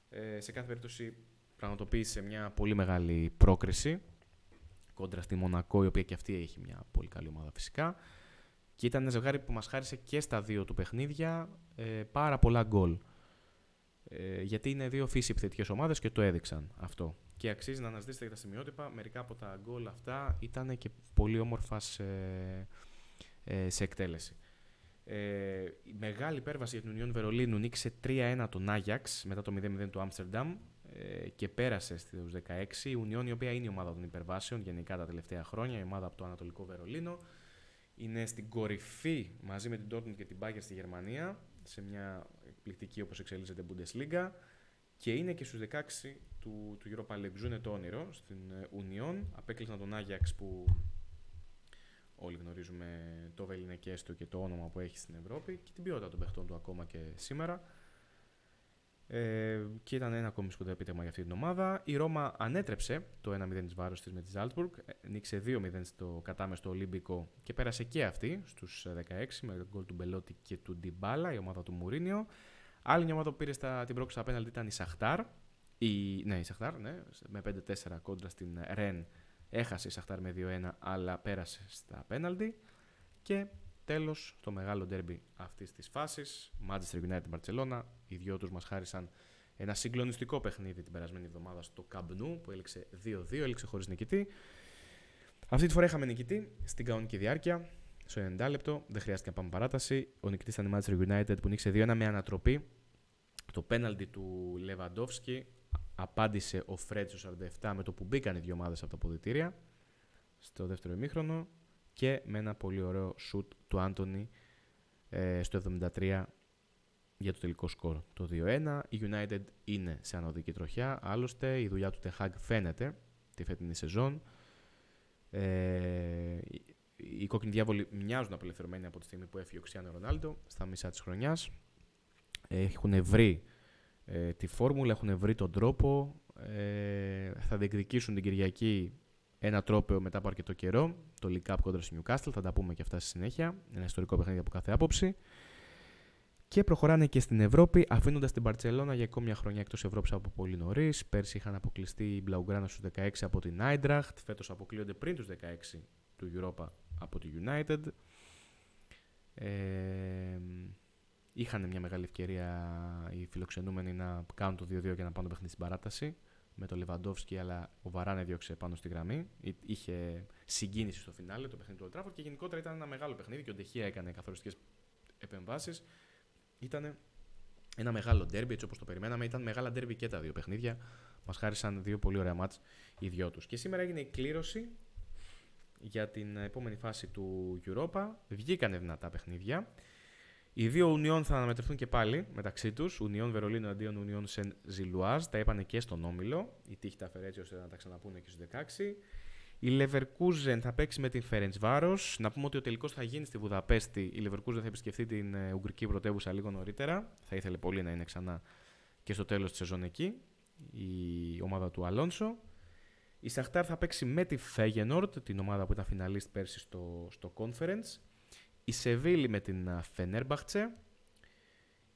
Ε, σε κάθε περίπτωση πραγματοποίησε μια πολύ μεγάλη πρόκριση κόντρα στη Μονακό, η οποία και αυτή έχει μια πολύ καλή ομάδα φυσικά. Και ήταν ένα ζευγάρι που μας χάρισε και στα δύο του παιχνίδια ε, πάρα πολλά γκολ. Ε, γιατί είναι δύο φύση επιθετικές ομάδες και το έδειξαν αυτό. Και αξίζει να αναζητήσετε και τα σημειότυπα. Μερικά από τα γκολ αυτά ήταν και πολύ όμορφα σε εκτέλεση. Ε, η μεγάλη υπέρβαση για την ουνιον Βερολίνου νίκησε 3-1 τον Άγιαξ μετά το 0-0 του Άμστερνταμ ε, και πέρασε στους 16. Η Ουνιόν η οποία είναι η ομάδα των υπερβάσεων γενικά τα τελευταία χρόνια, η ομάδα από το Ανατολικό Βερολίνο. Είναι στην κορυφή μαζί με την Dortmund και την Bayern στη Γερμανία σε μια εκπληκτική όπως εξελίσσεται Bundesliga και είναι και στους 16 του, του Europa League. Ζούνε το όνειρο στην Ουνιόν, ε, Απέκλεισαν τον Άγιαξ που όλοι γνωρίζουμε το Βελινεκές του και το όνομα που έχει στην Ευρώπη και την ποιότητα των παιχτών του ακόμα και σήμερα. Ε, και ήταν ένα ακόμη σκοτεινό επίτευγμα για αυτή την ομάδα. Η Ρώμα ανέτρεψε το 1-0 τη βάρο της με τη Ζάλτσμπουργκ. Ε, νίξε 2-0 στο κατάμεστο Ολύμπικο και πέρασε και αυτή στους 16 ε, με τον γκολ του Μπελότη και του Ντιμπάλα, η ομάδα του Μουρίνιο. Άλλη μια ομάδα που πήρε στα, την πρόκληση απέναντι ήταν η Σαχτάρ. Η, ναι, η Σαχτάρ, ναι, με 5-4 κόντρα στην Ρεν Έχασε η Σαχτάρ με 2-1, αλλά πέρασες στα πέναλτι. Και τέλος, το μεγάλο ντέρμπι αυτής της φάσης, Manchester United Barcelona. Οι δυο τους μας χάρισαν ένα συγκλονιστικό παιχνίδι την περασμένη εβδομάδα στο Καμπνού, που έλεξε 2-2, έλεξε χωρίς νικητή. Αυτή τη φορά είχαμε νικητή στην κανονική διάρκεια, στο 90 λεπτό. Δεν χρειάστηκε να πάμε παράταση. Ο νικητής ήταν η Manchester United που νίκησε 2-1 με ανατροπή. Το πέναλτι του Λεβαντόφσκι απάντησε ο Φρέτ 47 με το που μπήκαν οι δύο ομάδες από τα ποδητήρια στο δεύτερο ημίχρονο και με ένα πολύ ωραίο σουτ του Άντωνη ε, στο 73 για το τελικό σκορ. Το 2-1. Η United είναι σε ανωδική τροχιά. Άλλωστε η δουλειά του Τεχάγκ φαίνεται τη φετινή σεζόν. Ε, οι κόκκινοι διάβολοι μοιάζουν απελευθερωμένοι από τη στιγμή που έφυγε ο Ξιάνο Ρονάλντο στα μισά της χρονιάς. Έχουν βρει ε, τη φόρμουλα, έχουν βρει τον τρόπο. Ε, θα διεκδικήσουν την Κυριακή ένα τρόπο μετά από αρκετό καιρό. Το League Cup κόντρα στη Newcastle, θα τα πούμε και αυτά στη συνέχεια. Ένα ιστορικό παιχνίδι από κάθε άποψη. Και προχωράνε και στην Ευρώπη, αφήνοντας την Παρσελώνα για ακόμη μια χρονιά εκτός Ευρώπης από πολύ νωρίς. Πέρσι είχαν αποκλειστεί οι Blaugrana στους 16 από την Άιντραχτ, Φέτος αποκλείονται πριν τους 16 του Europa από τη United. Ε, είχαν μια μεγάλη ευκαιρία οι φιλοξενούμενοι να κάνουν το 2-2 και να πάνε το παιχνίδι στην παράταση με τον Λεβαντόφσκι, αλλά ο Βαράνε δίωξε πάνω στη γραμμή. Είχε συγκίνηση στο φινάλε το παιχνίδι του Old και γενικότερα ήταν ένα μεγάλο παιχνίδι και ο Ντεχεία έκανε καθοριστικές επεμβάσεις. Ήταν ένα μεγάλο ντέρμπι, έτσι όπως το περιμέναμε. Ήταν μεγάλα ντέρμπι και τα δύο παιχνίδια. Μας χάρισαν δύο πολύ ωραία μάτ οι δυο τους. Και σήμερα έγινε η κλήρωση για την επόμενη φάση του Europa. Βγήκαν δυνατά παιχνίδια. Οι δύο Ουνιών θα αναμετρηθούν και πάλι μεταξύ τους. Ουνιών Βερολίνο αντίον Ουνιών Σεν Ζιλουάζ. Τα είπαν και στον Όμιλο. Η τύχη τα αφαιρέσει έτσι ώστε να τα ξαναπούνε και στους 16. Η Λεβερκούζεν θα παίξει με την Βάρο. Να πούμε ότι ο τελικός θα γίνει στη Βουδαπέστη. Η Λεβερκούζεν θα επισκεφθεί την ε, Ουγγρική πρωτεύουσα λίγο νωρίτερα. Θα ήθελε πολύ να είναι ξανά και στο τέλος της σεζόν εκεί. Η ομάδα του Αλόνσο. Η Σαχτάρ θα παίξει με τη Φέγενορτ, την ομάδα που ήταν φιναλίστ πέρσι στο, στο conference η Σεβίλη με την Φενέρμπαχτσε,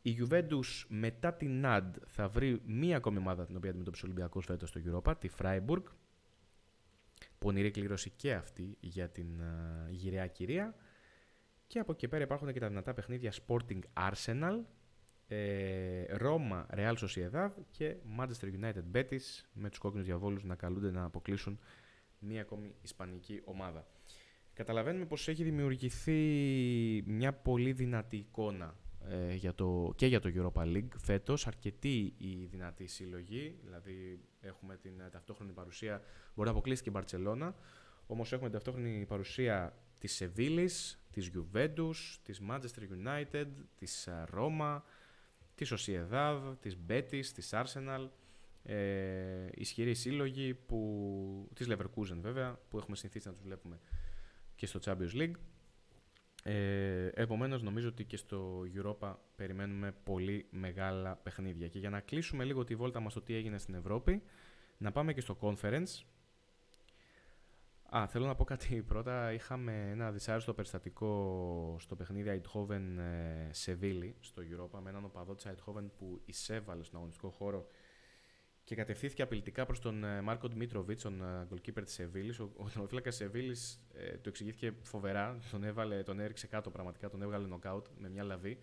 η Juventus μετά την Ναντ θα βρει μία ακόμη ομάδα την οποία αντιμετώπισε ο Ολυμπιακός φέτος στο Europa, τη Φράιμπουργκ. Πονηρή κλήρωση και αυτή για την uh, γυραιά κυρία. Και από εκεί πέρα υπάρχουν και τα δυνατά παιχνίδια Sporting Arsenal, ε, Roma Real Sociedad και Manchester United Betis με τους κόκκινους διαβόλους να καλούνται να αποκλείσουν μία ακόμη ισπανική ομάδα καταλαβαίνουμε πως έχει δημιουργηθεί μια πολύ δυνατή εικόνα ε, για το, και για το Europa League φέτος. Αρκετή η δυνατή συλλογή, δηλαδή έχουμε την ε, ταυτόχρονη παρουσία, μπορεί να αποκλείσει και η Μπαρτσελώνα, όμως έχουμε την ταυτόχρονη παρουσία της Σεβίλης, της Juventus, της Manchester United, της ε, Ρώμα, της Sociedad, της Betis, της Arsenal. Ε, ισχυροί σύλλογοι που, της Leverkusen βέβαια, που έχουμε συνηθίσει να τους βλέπουμε και στο Champions League. Ε, επομένως νομίζω ότι και στο Europa περιμένουμε πολύ μεγάλα παιχνίδια. Και για να κλείσουμε λίγο τη βόλτα μας στο τι έγινε στην Ευρώπη, να πάμε και στο Conference. Α, θέλω να πω κάτι πρώτα. Είχαμε ένα δυσάρεστο περιστατικό στο παιχνίδι Αιτχόβεν Σεβίλη στο Europa με έναν οπαδό της Αιτχόβεν που εισέβαλε στον αγωνιστικό χώρο και κατευθύνθηκε απειλητικά προς τον ε, Μάρκο Ντμίτροβιτ, τον ε, goalkeeper της Σεβίλης. Ο, ο τερματοφύλακα της Σεβίλης ε, του εξηγήθηκε φοβερά. Τον, έβαλε, τον έριξε κάτω πραγματικά, τον έβγαλε νοκάουτ με μια λαβή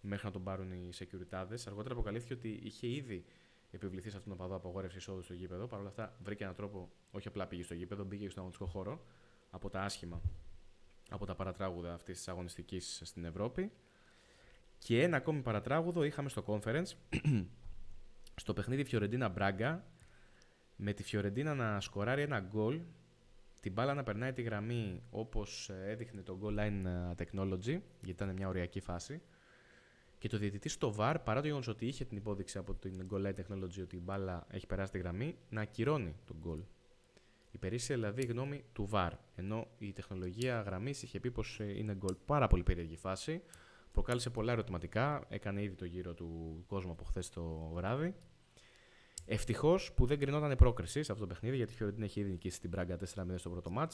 μέχρι να τον πάρουν οι σεκιουριτάδες. Αργότερα αποκαλύφθηκε ότι είχε ήδη επιβληθεί σε αυτόν τον παδό απαγόρευσης εισόδου στο γήπεδο. Παρ' όλα αυτά βρήκε έναν τρόπο, όχι απλά πήγε στο γήπεδο, μπήκε στον αγωνιστικό χώρο από τα άσχημα, από τα παρατράγουδα αυτής της αγωνιστικής στην Ευρώπη. Και ένα ακόμη παρατράγουδο είχαμε στο conference στο παιχνίδι Φιωρεντίνα Μπράγκα με τη Φιωρεντίνα να σκοράρει ένα γκολ την μπάλα να περνάει τη γραμμή όπως ε, έδειχνε το goal line ε, technology γιατί ήταν μια οριακή φάση και το διαιτητή στο VAR παρά το γεγονός ότι είχε την υπόδειξη από την goal line technology ότι η μπάλα έχει περάσει τη γραμμή να ακυρώνει τον goal περίσσια, δηλαδή γνώμη του VAR. Ενώ η τεχνολογία γραμμής είχε πει ε, είναι γκολ. Πάρα πολύ περίεργη φάση προκάλεσε πολλά ερωτηματικά. Έκανε ήδη το γύρο του κόσμου από χθες το βράδυ. Ευτυχώς που δεν κρινόταν η πρόκριση σε αυτό το παιχνίδι, γιατί η Φιωρεντίνα έχει ήδη νικήσει την Πράγκα 4-0 στο πρώτο μάτ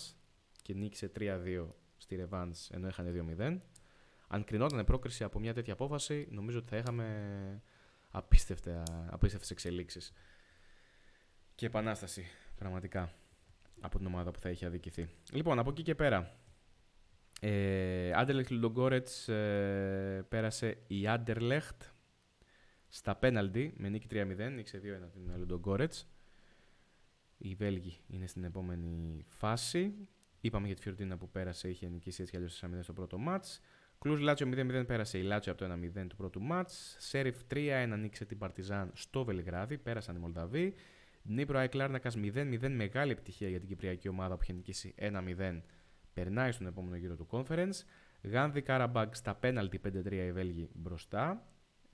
και νίκησε 3-2 στη Ρεβάντ ενώ είχαν 2-0. Αν κρινόταν η πρόκριση από μια τέτοια απόφαση, νομίζω ότι θα είχαμε απίστευτες εξελίξεις και επανάσταση πραγματικά από την ομάδα που θα είχε αδικηθεί. Λοιπόν, από εκεί και πέρα, ε, Άντερλεχτ Λουντογκόρετς ε, πέρασε η Άντερλεχτ στα πέναλτι με νίκη 3-0, νίκησε 2-1 την Λουντογκόρετς. Οι Βέλγοι είναι στην επόμενη φάση. Είπαμε για τη Φιωρτίνα που πέρασε, είχε νικήσει έτσι κι αλλιώς 4-0 στο πρώτο μάτς. Κλουζ Λάτσιο 0-0 πέρασε η Λάτσιο από το 1-0 του πρώτου μάτς. Σέριφ 3-1 νίκησε την Παρτιζάν στο Βελιγράδι, πέρασαν οι Μολδαβοί. Νίπρο Λάρνακας 0-0, μεγάλη επιτυχία για την Κυπριακή ομάδα που είχε νικήσει 1-0 περνάει στον επόμενο γύρο του conference. Γάνδη Κάραμπαγκ στα πέναλτι 5-3 οι Βέλγοι μπροστά.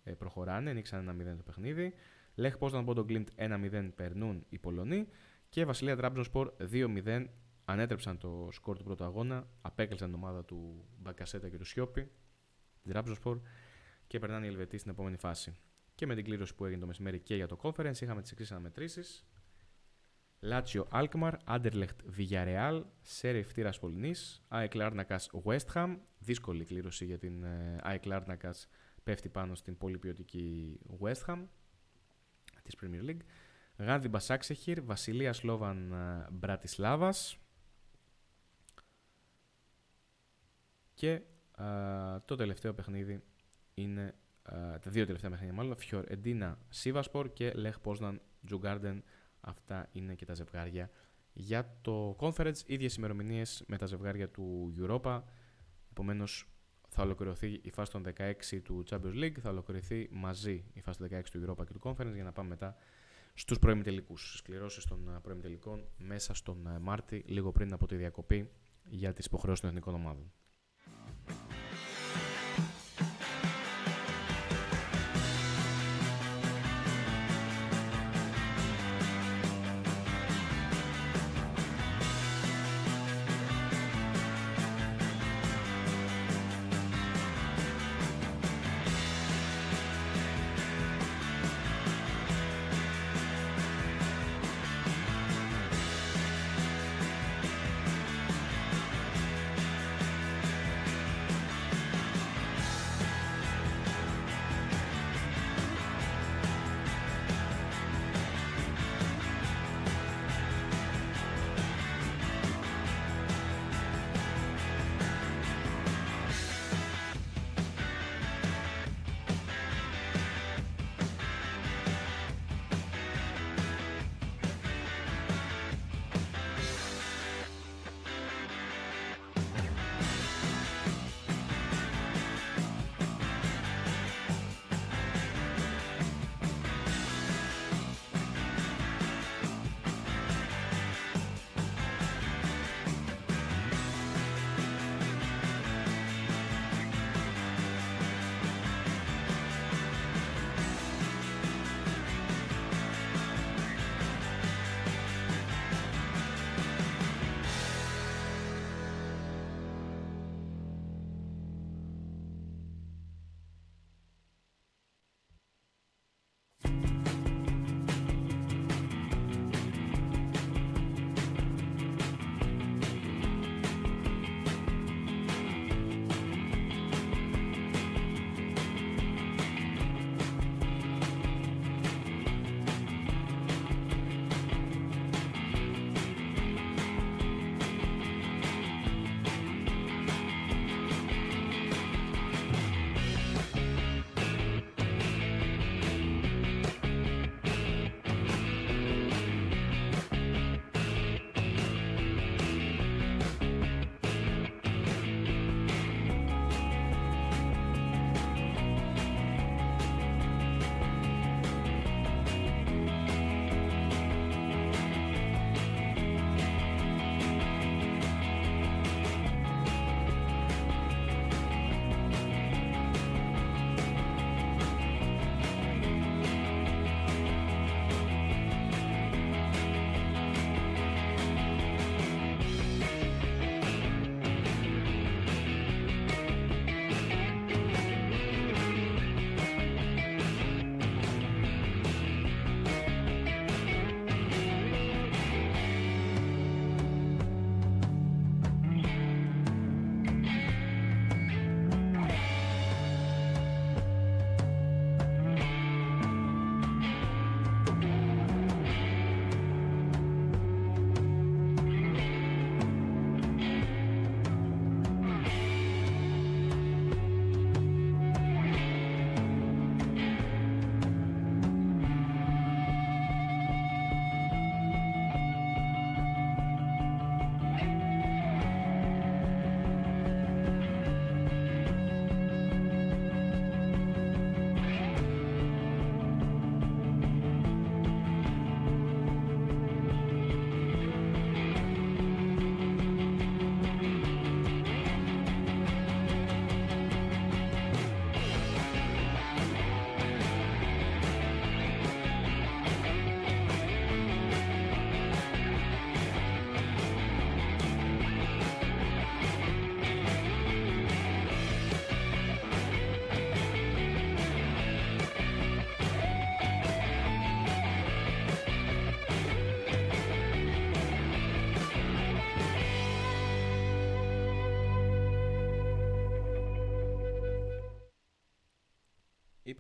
Ε, προχωράνε, ένα 1-0 το παιχνίδι. Λέχ Πόσταν Πόντο Γκλίμπτ 1-0 περνούν οι Πολωνοί. Και Βασιλεία Τράμπζον 2-0 ανέτρεψαν το σκορ του πρώτου αγώνα. Απέκλεισαν την ομάδα του Μπακασέτα και του Σιώπη, Και περνάνε οι Ελβετοί στην επόμενη φάση. Και με την κλήρωση που έγινε το μεσημέρι και για το conference, είχαμε τις εξής αναμετρήσεις. Λάτσιο Αλκμαρ, Άντερλεχτ Βιγιαρεάλ, Σέρι πολινή, Πολυνής, ΑΕΚ Λάρνακας Δύσκολη κλήρωση για την ε, ΑΕΚ πέφτει πάνω στην πολύ ποιοτική West της Premier League. Γάνδι Μπασάξεχιρ, Βασιλεία Σλόβαν ε, Μπρατισλάβας. Και ε, το τελευταίο παιχνίδι είναι. τα δύο τελευταία παιχνίδια μάλλον. Φιωρεντίνα Σίβασπορ και Λεχ Πόσναν Τζουγκάρντεν Αυτά είναι και τα ζευγάρια για το conference. Ίδιες ημερομηνίες με τα ζευγάρια του Europa. Επομένως, θα ολοκληρωθεί η φάση των 16 του Champions League, θα ολοκληρωθεί μαζί η φάση των 16 του Europa και του Conference για να πάμε μετά στους Στι Σκληρώσεις των ε, προεμιτελικών μέσα στον ε, Μάρτι, λίγο πριν από τη διακοπή για τις υποχρεώσεις των εθνικών ομάδων.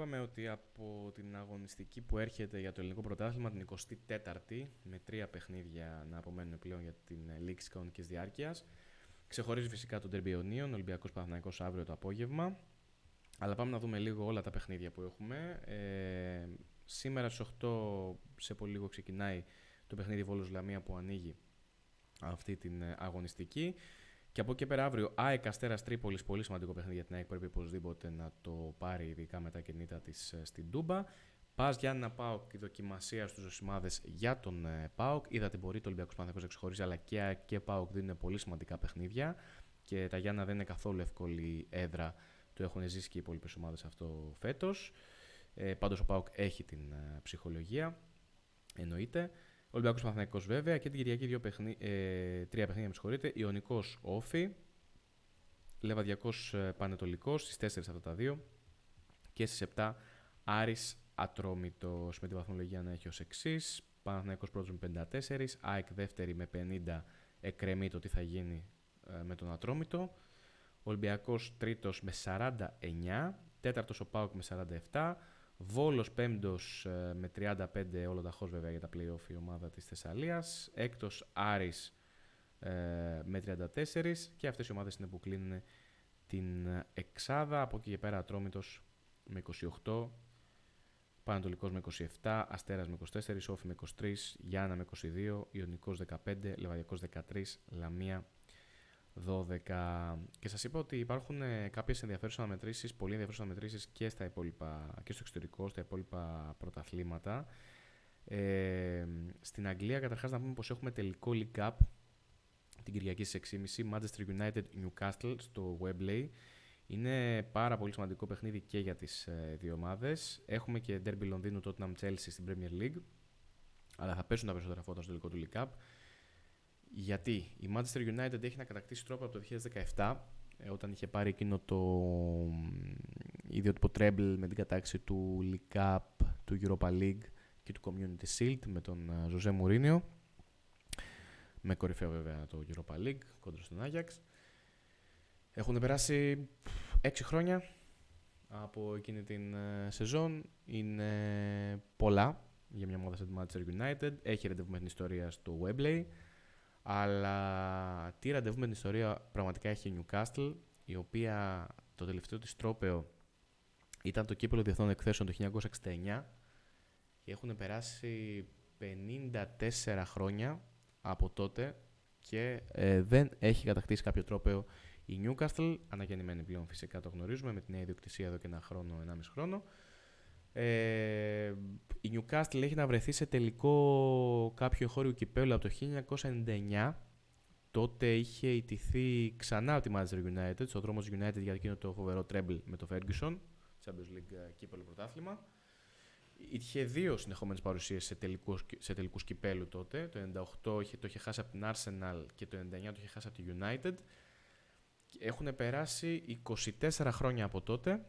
είπαμε ότι από την αγωνιστική που έρχεται για το ελληνικό πρωτάθλημα την 24η με τρία παιχνίδια να απομένουν πλέον για την λήξη κανονικής διάρκειας ξεχωρίζει φυσικά τον Τερμπιονίων, Ολυμπιακός Παναθηναϊκός αύριο το απόγευμα αλλά πάμε να δούμε λίγο όλα τα παιχνίδια που έχουμε ε, σήμερα στις 8 σε πολύ λίγο ξεκινάει το παιχνίδι Βόλος Λαμία που ανοίγει αυτή την ε, αγωνιστική. Και από εκεί πέρα αύριο, ΑΕΚ Αστέρας Τρίπολης, πολύ σημαντικό παιχνίδι για την ΑΕΚ. Πρέπει οπωσδήποτε να το πάρει, ειδικά με τα κινήτα της ε, στην Τούμπα. Πας να Πάοκ, και δοκιμασία στους ζωσημάδε για τον ε, Πάοκ. Είδατε μπορεί το Ολυμπιακός Παναθηναϊκός να ξεχωρίζει, αλλά και ΑΕΚ και Πάοκ δίνουν πολύ σημαντικά παιχνίδια. Και τα Γιάννα δεν είναι καθόλου εύκολη έδρα. Το έχουν ζήσει και οι υπόλοιπες ομάδες αυτό φέτος. Ε, Πάντως ο Πάοκ έχει την ε, ψυχολογία. Εννοείται. Ολυμπιακός Παναθηναϊκός βέβαια και την Κυριακή δύο παιχνι... ε, τρία παιχνίδια, με συγχωρείτε. Ιωνικός Όφη, Λεβαδιακός ε, Πανετολικός στις 4 αυτά τα δύο και στις 7 Άρης Ατρόμητος με την βαθμολογία να έχει ως εξής. Παναθυναϊκό πρώτος με 54, ΑΕΚ δεύτερη με 50, εκκρεμεί το τι θα γίνει ε, με τον Ατρόμητο. Ολυμπιακός τρίτος με 49, τέταρτος ο Πάοκ με 47. Βόλος πέμπτος ε, με 35 όλο ταχώς βέβαια για τα playoff η ομάδα της Θεσσαλίας. έκτος, Άρης ε, με 34 και αυτές οι ομάδες είναι που κλείνουν την Εξάδα. Από εκεί και πέρα Τρόμητος με 28, Πανατολικός με 27, Αστέρας με 24, Σόφι με 23, Γιάννα με 22, Ιωνικός 15, Λεβαδιακός 13, Λαμία 12. Και σας είπα ότι υπάρχουν ε, κάποιες ενδιαφέρουσες αναμετρήσεις, πολύ ενδιαφέρουσες αναμετρήσεις και, και στο εξωτερικό, στα υπόλοιπα πρωταθλήματα. Ε, στην Αγγλία καταρχάς να πούμε πως έχουμε τελικό League Cup την Κυριακή στις 6.30 Manchester United Newcastle στο Webley. Είναι πάρα πολύ σημαντικό παιχνίδι και για τις ε, δύο ομάδες. Έχουμε και Derby Λονδίνου Tottenham Chelsea στην Premier League. Αλλά θα πέσουν τα περισσότερα φώτα στο τελικό του League Cup. Γιατί η Manchester United έχει να κατακτήσει τρόπο από το 2017 ε, όταν είχε πάρει εκείνο το ιδιότυπο treble με την κατάξη του League Cup, του Europa League και του Community Shield με τον Ζωζέ ε, Μουρίνιο με κορυφαίο βέβαια το Europa League κόντρο στον Άγιαξ. Έχουν περάσει 6 χρόνια από εκείνη την ε, σεζόν. Είναι πολλά για μια μόδα σαν τη Manchester United. Έχει ρεντεβού ιστορία στο Webley. Αλλά τι ραντεβού με την ιστορία πραγματικά έχει η Νιουκάστλ, η οποία το τελευταίο της τρόπεο ήταν το κύπελο διεθνών εκθέσεων το 1969 και έχουν περάσει 54 χρόνια από τότε και ε, δεν έχει κατακτήσει κάποιο τρόπεο η Newcastle, αναγεννημένη πλέον φυσικά το γνωρίζουμε με την νέα ιδιοκτησία εδώ και ένα χρόνο, ενάμιση χρόνο. Ε, η Newcastle έχει να βρεθεί σε τελικό κάποιο χώριο κυπέλου από το 1999. Τότε είχε ιτηθεί ξανά από τη Manchester United, στο δρόμο United για εκείνο το φοβερό treble με το Ferguson, Champions League ε, κύπελο πρωτάθλημα. Είχε δύο συνεχόμενες παρουσίες σε τελικούς, σε τελικούς κυπέλου τότε. Το 98 είχε, το είχε χάσει από την Arsenal και το 99 το είχε χάσει από τη United. Έχουν περάσει 24 χρόνια από τότε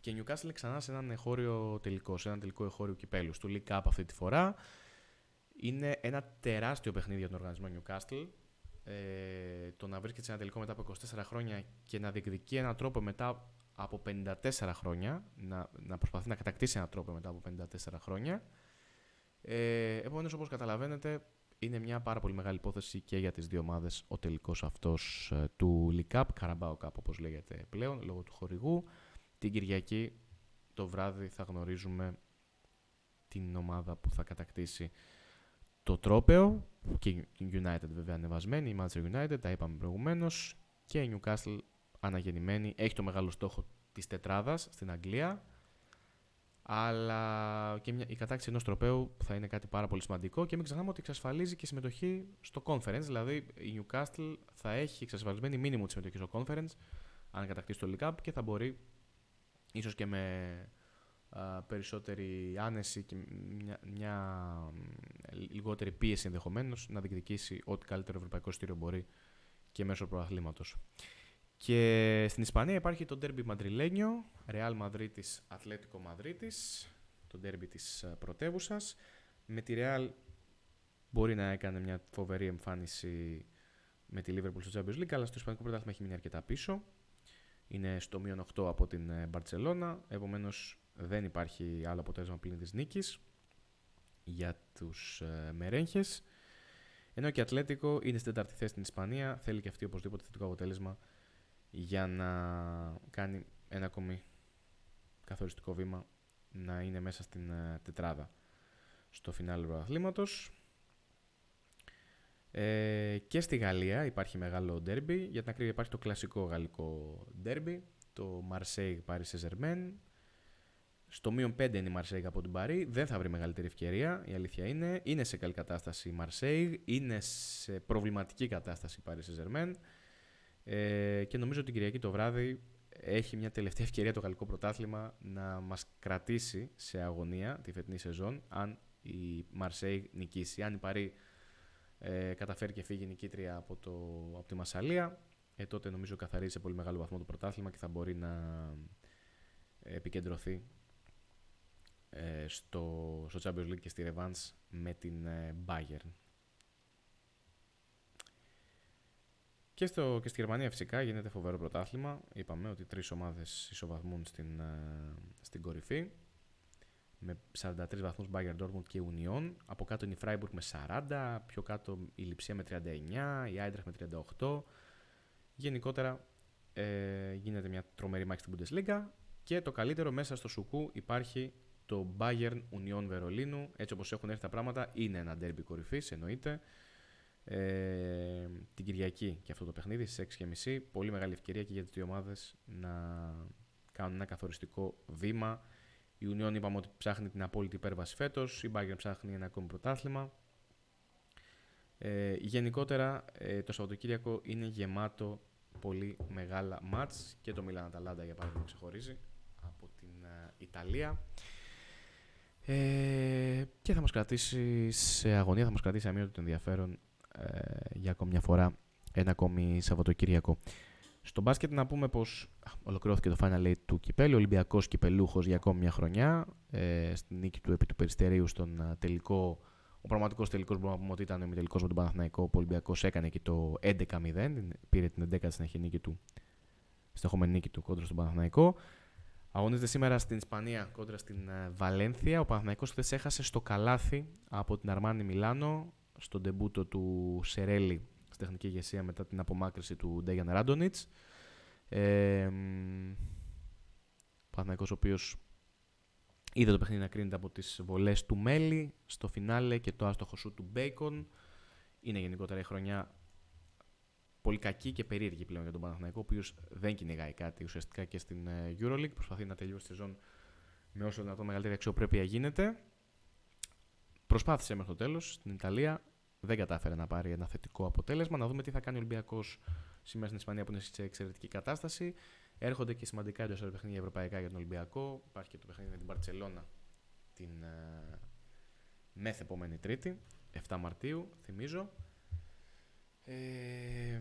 και Newcastle ξανά σε έναν εχώριο τελικό, σε έναν τελικό εχώριο κυπέλους. Του League Cup αυτή τη φορά. Είναι ένα τεράστιο παιχνίδι για τον οργανισμό Newcastle. Ε, το να βρίσκεται σε ένα τελικό μετά από 24 χρόνια και να διεκδικεί έναν τρόπο μετά από 54 χρόνια, να, να προσπαθεί να κατακτήσει έναν τρόπο μετά από 54 χρόνια. Ε, Επομένως, όπως καταλαβαίνετε, είναι μια πάρα πολύ μεγάλη υπόθεση και για τις δύο ομάδες ο τελικός αυτός ε, του League Cup, Carabao Cup όπως λέγεται πλέον, λόγω του χορηγού. Την Κυριακή το βράδυ θα γνωρίζουμε την ομάδα που θα κατακτήσει το τρόπεο και United βέβαια ανεβασμένη, η Manchester United, τα είπαμε προηγουμένως. και η Newcastle αναγεννημένη, έχει το μεγάλο στόχο της τετράδας στην Αγγλία αλλά και η κατάκτηση ενός τροπέου θα είναι κάτι πάρα πολύ σημαντικό και μην ξεχνάμε ότι εξασφαλίζει και συμμετοχή στο conference, δηλαδή η Newcastle θα έχει εξασφαλισμένη μήνυμο της συμμετοχής στο conference αν κατακτήσει το League Cup και θα μπορεί ίσως και με περισσότερη άνεση και μια, μια λιγότερη πίεση ενδεχομένως να διεκδικήσει ό,τι καλύτερο ευρωπαϊκό στήριο μπορεί και μέσω προαθλήματο. Και στην Ισπανία υπάρχει το ντέρμπι Μαντριλένιο, Ρεάλ Μαδρίτης, Ατλέτικό Μαδρίτης, το ντέρμπι της πρωτεύουσας. Με τη Real μπορεί να έκανε μια φοβερή εμφάνιση με τη Liverpool στο Champions League, αλλά στο Ισπανικό Πρωτάθλημα έχει μείνει αρκετά πίσω είναι στο μείον 8 από την ε, Μπαρτσελώνα. Επομένως δεν υπάρχει άλλο αποτέλεσμα πλήν της νίκης για τους ε, Μερέγχες. Ενώ και Ατλέτικο είναι στην τέταρτη θέση στην Ισπανία. Θέλει και αυτή οπωσδήποτε θετικό αποτέλεσμα για να κάνει ένα ακόμη καθοριστικό βήμα να είναι μέσα στην ε, τετράδα στο φινάλι του αθλήματος. Ε, και στη Γαλλία υπάρχει μεγάλο ντέρμπι. Για την ακρίβεια υπάρχει το κλασικό γαλλικό ντέρμπι, το Marseille Paris Saint-Germain. Στο μείον 5 είναι η Marseille από την Παρή. Δεν θα βρει μεγαλύτερη ευκαιρία, η αλήθεια είναι. Είναι σε καλή κατάσταση η Marseille, είναι σε προβληματική κατάσταση η Paris saint Ε, και νομίζω ότι την Κυριακή το βράδυ έχει μια τελευταία ευκαιρία το γαλλικό πρωτάθλημα να μας κρατήσει σε αγωνία τη φετινή σεζόν αν η Marseille νικήσει. Αν η Παρή ε, καταφέρει και φύγει νικήτρια από, το, από τη Μασαλία, ε, τότε νομίζω καθαρίζει σε πολύ μεγάλο βαθμό το πρωτάθλημα και θα μπορεί να ε, επικεντρωθεί ε, στο, στο Champions League και στη Revanche με την ε, Bayern. Και, στο, και στη Γερμανία φυσικά γίνεται φοβερό πρωτάθλημα. Είπαμε ότι τρεις ομάδες ισοβαθμούν στην, στην κορυφή με 43 βαθμούς Bayern Dortmund και Union. Από κάτω είναι η Freiburg με 40, πιο κάτω η Λιψία με 39, η Eintracht με 38. Γενικότερα ε, γίνεται μια τρομερή μάχη στην Bundesliga και το καλύτερο μέσα στο σουκού υπάρχει το Bayern Union Βερολίνου. Έτσι όπως έχουν έρθει τα πράγματα είναι ένα ντέρμπι κορυφής εννοείται. Ε, την Κυριακή και αυτό το παιχνίδι στις 6.30 πολύ μεγάλη ευκαιρία και για τις δύο ομάδες να κάνουν ένα καθοριστικό βήμα η Union είπαμε ότι ψάχνει την απόλυτη υπέρβαση φέτος. Η Bayern ψάχνει ένα ακόμη πρωτάθλημα. Ε, γενικότερα ε, το Σαββατοκύριακο είναι γεμάτο πολύ μεγάλα μάτς και το Μιλάν Αταλάντα για παράδειγμα ξεχωρίζει από την ε, Ιταλία και θα μας κρατήσει σε αγωνία, θα μας κρατήσει αμύωτο το ενδιαφέρον για ακόμη μια φορά ένα ακόμη Σαββατοκύριακο. Στο μπάσκετ να πούμε πως ολοκληρώθηκε το Final Eight του κυπέλου. Ολυμπιακός κυπελούχος για ακόμη μια χρονιά. Ε, στην νίκη του επί του Περιστερίου στον τελικό. Ο πραγματικός τελικός μπορούμε να πούμε ότι ήταν ο τελικός με τον Παναθηναϊκό. Ο Ολυμπιακός έκανε και το 11-0. Πήρε την 11 συνεχή νίκη του. Συνεχόμενη νίκη του κόντρα στον Παναθηναϊκό. Αγωνίζεται σήμερα στην Ισπανία κόντρα στην Βαλένθια. Ο Παναθναϊκό χθες έχασε στο καλάθι από την Αρμάνι Μιλάνο στον τεμπούτο του Σερέλη στη τεχνική ηγεσία μετά την απομάκρυση του Ντέγιαν Ράντονιτ. Ε, Παναθηναϊκός ο οποίος είδε το παιχνίδι να κρίνεται από τις βολές του Μέλη στο φινάλε και το άστοχο σου του Μπέικον. Είναι γενικότερα η χρονιά πολύ κακή και περίεργη πλέον για τον Παναθηναϊκό, ο οποίος δεν κυνηγάει κάτι ουσιαστικά και στην ε, Euroleague. Προσπαθεί να τελειώσει τη ζώνη με όσο δυνατόν μεγαλύτερη αξιοπρέπεια γίνεται. Προσπάθησε μέχρι το τέλος, στην Ιταλία, δεν κατάφερε να πάρει ένα θετικό αποτέλεσμα. Να δούμε τι θα κάνει ο Ολυμπιακός σήμερα στην Ισπανία που είναι σε εξαιρετική κατάσταση. Έρχονται και σημαντικά εντός παιχνίδια ευρωπαϊκά για τον Ολυμπιακό. Υπάρχει και το παιχνίδι με την Παρσελώνα την ε, επόμενη Τρίτη, 7 Μαρτίου, θυμίζω. Ε,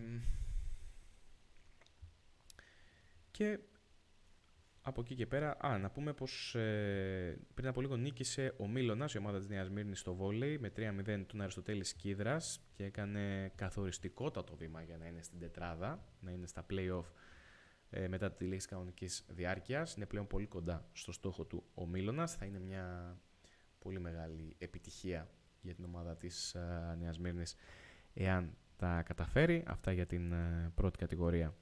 και από εκεί και πέρα, α, να πούμε πως ε, πριν από λίγο νίκησε ο Μίλωνας, η ομάδα της Νέας Μύρνης στο βόλεϊ με 3-0 του Αριστοτέλης Κίδρας και έκανε καθοριστικότατο βήμα για να είναι στην τετράδα, να είναι στα playoff ε, μετά τη λήξη κανονικής διάρκειας. Είναι πλέον πολύ κοντά στο στόχο του ο Μίλωνας. θα είναι μια πολύ μεγάλη επιτυχία για την ομάδα της ε, Νέας εάν τα καταφέρει. Αυτά για την ε, πρώτη κατηγορία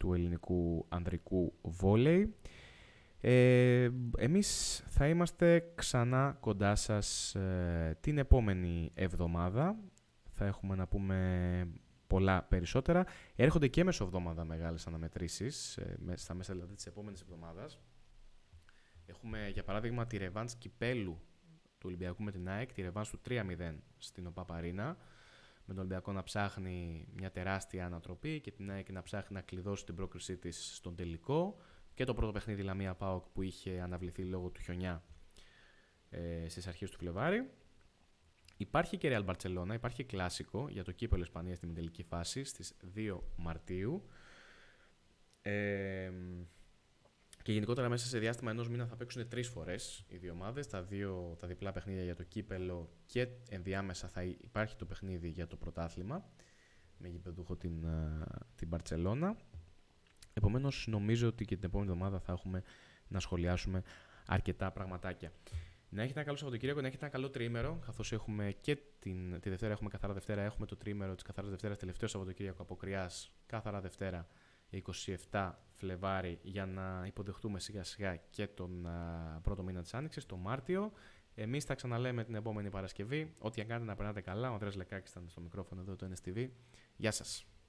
του ελληνικού ανδρικού βόλεϊ. Ε, εμείς θα είμαστε ξανά κοντά σας ε, την επόμενη εβδομάδα. Θα έχουμε να πούμε πολλά περισσότερα. Έρχονται και μεσοβδόμαδα μεγάλες αναμετρήσεις, ε, στα μέσα δηλαδή της επόμενης εβδομάδας. Έχουμε για παράδειγμα τη ρεβάνς κυπέλου του Ολυμπιακού με την ΑΕΚ, τη ρεβάνς του 3-0 στην ΟΠΑΠΑΡΗΝΑ με τον Ολυμπιακό να ψάχνει μια τεράστια ανατροπή και την ΑΕΚ να ψάχνει να κλειδώσει την πρόκρισή της στον τελικό και το πρώτο παιχνίδι Λαμία Πάοκ που είχε αναβληθεί λόγω του χιονιά ε, στις αρχές του Φλεβάρι. Υπάρχει και Real Barcelona, υπάρχει κλασικό για το κύπελο Ισπανίας στην τελική φάση στις 2 Μαρτίου. Ε, και γενικότερα μέσα σε διάστημα ενός μήνα θα παίξουν τρεις φορές οι δύο ομάδες, τα, δύο, τα διπλά παιχνίδια για το κύπελο και ενδιάμεσα θα υπάρχει το παιχνίδι για το πρωτάθλημα με γηπεδούχο την, ε, την Μπαρτσελώνα. Επομένως, νομίζω ότι και την επόμενη εβδομάδα θα έχουμε να σχολιάσουμε αρκετά πραγματάκια. Να έχετε ένα καλό Σαββατοκύριακο, να έχετε ένα καλό τρίμερο, καθώς έχουμε και την, τη Δευτέρα, έχουμε καθαρά Δευτέρα, έχουμε το τρίμερο της καθαράς Δευτέρας, τελευταίο Σαββατοκύριακο από Κρυάς, καθαρά Δευτέρα. 27 Φλεβάρι για να υποδεχτούμε σιγά σιγά και τον πρώτο μήνα της Άνοιξης, τον Μάρτιο. Εμείς θα ξαναλέμε την επόμενη Παρασκευή. Ό,τι αν κάνετε να περνάτε καλά. Ο Ανδρέας Λεκάκης ήταν στο μικρόφωνο εδώ το NSTV. Γεια σας.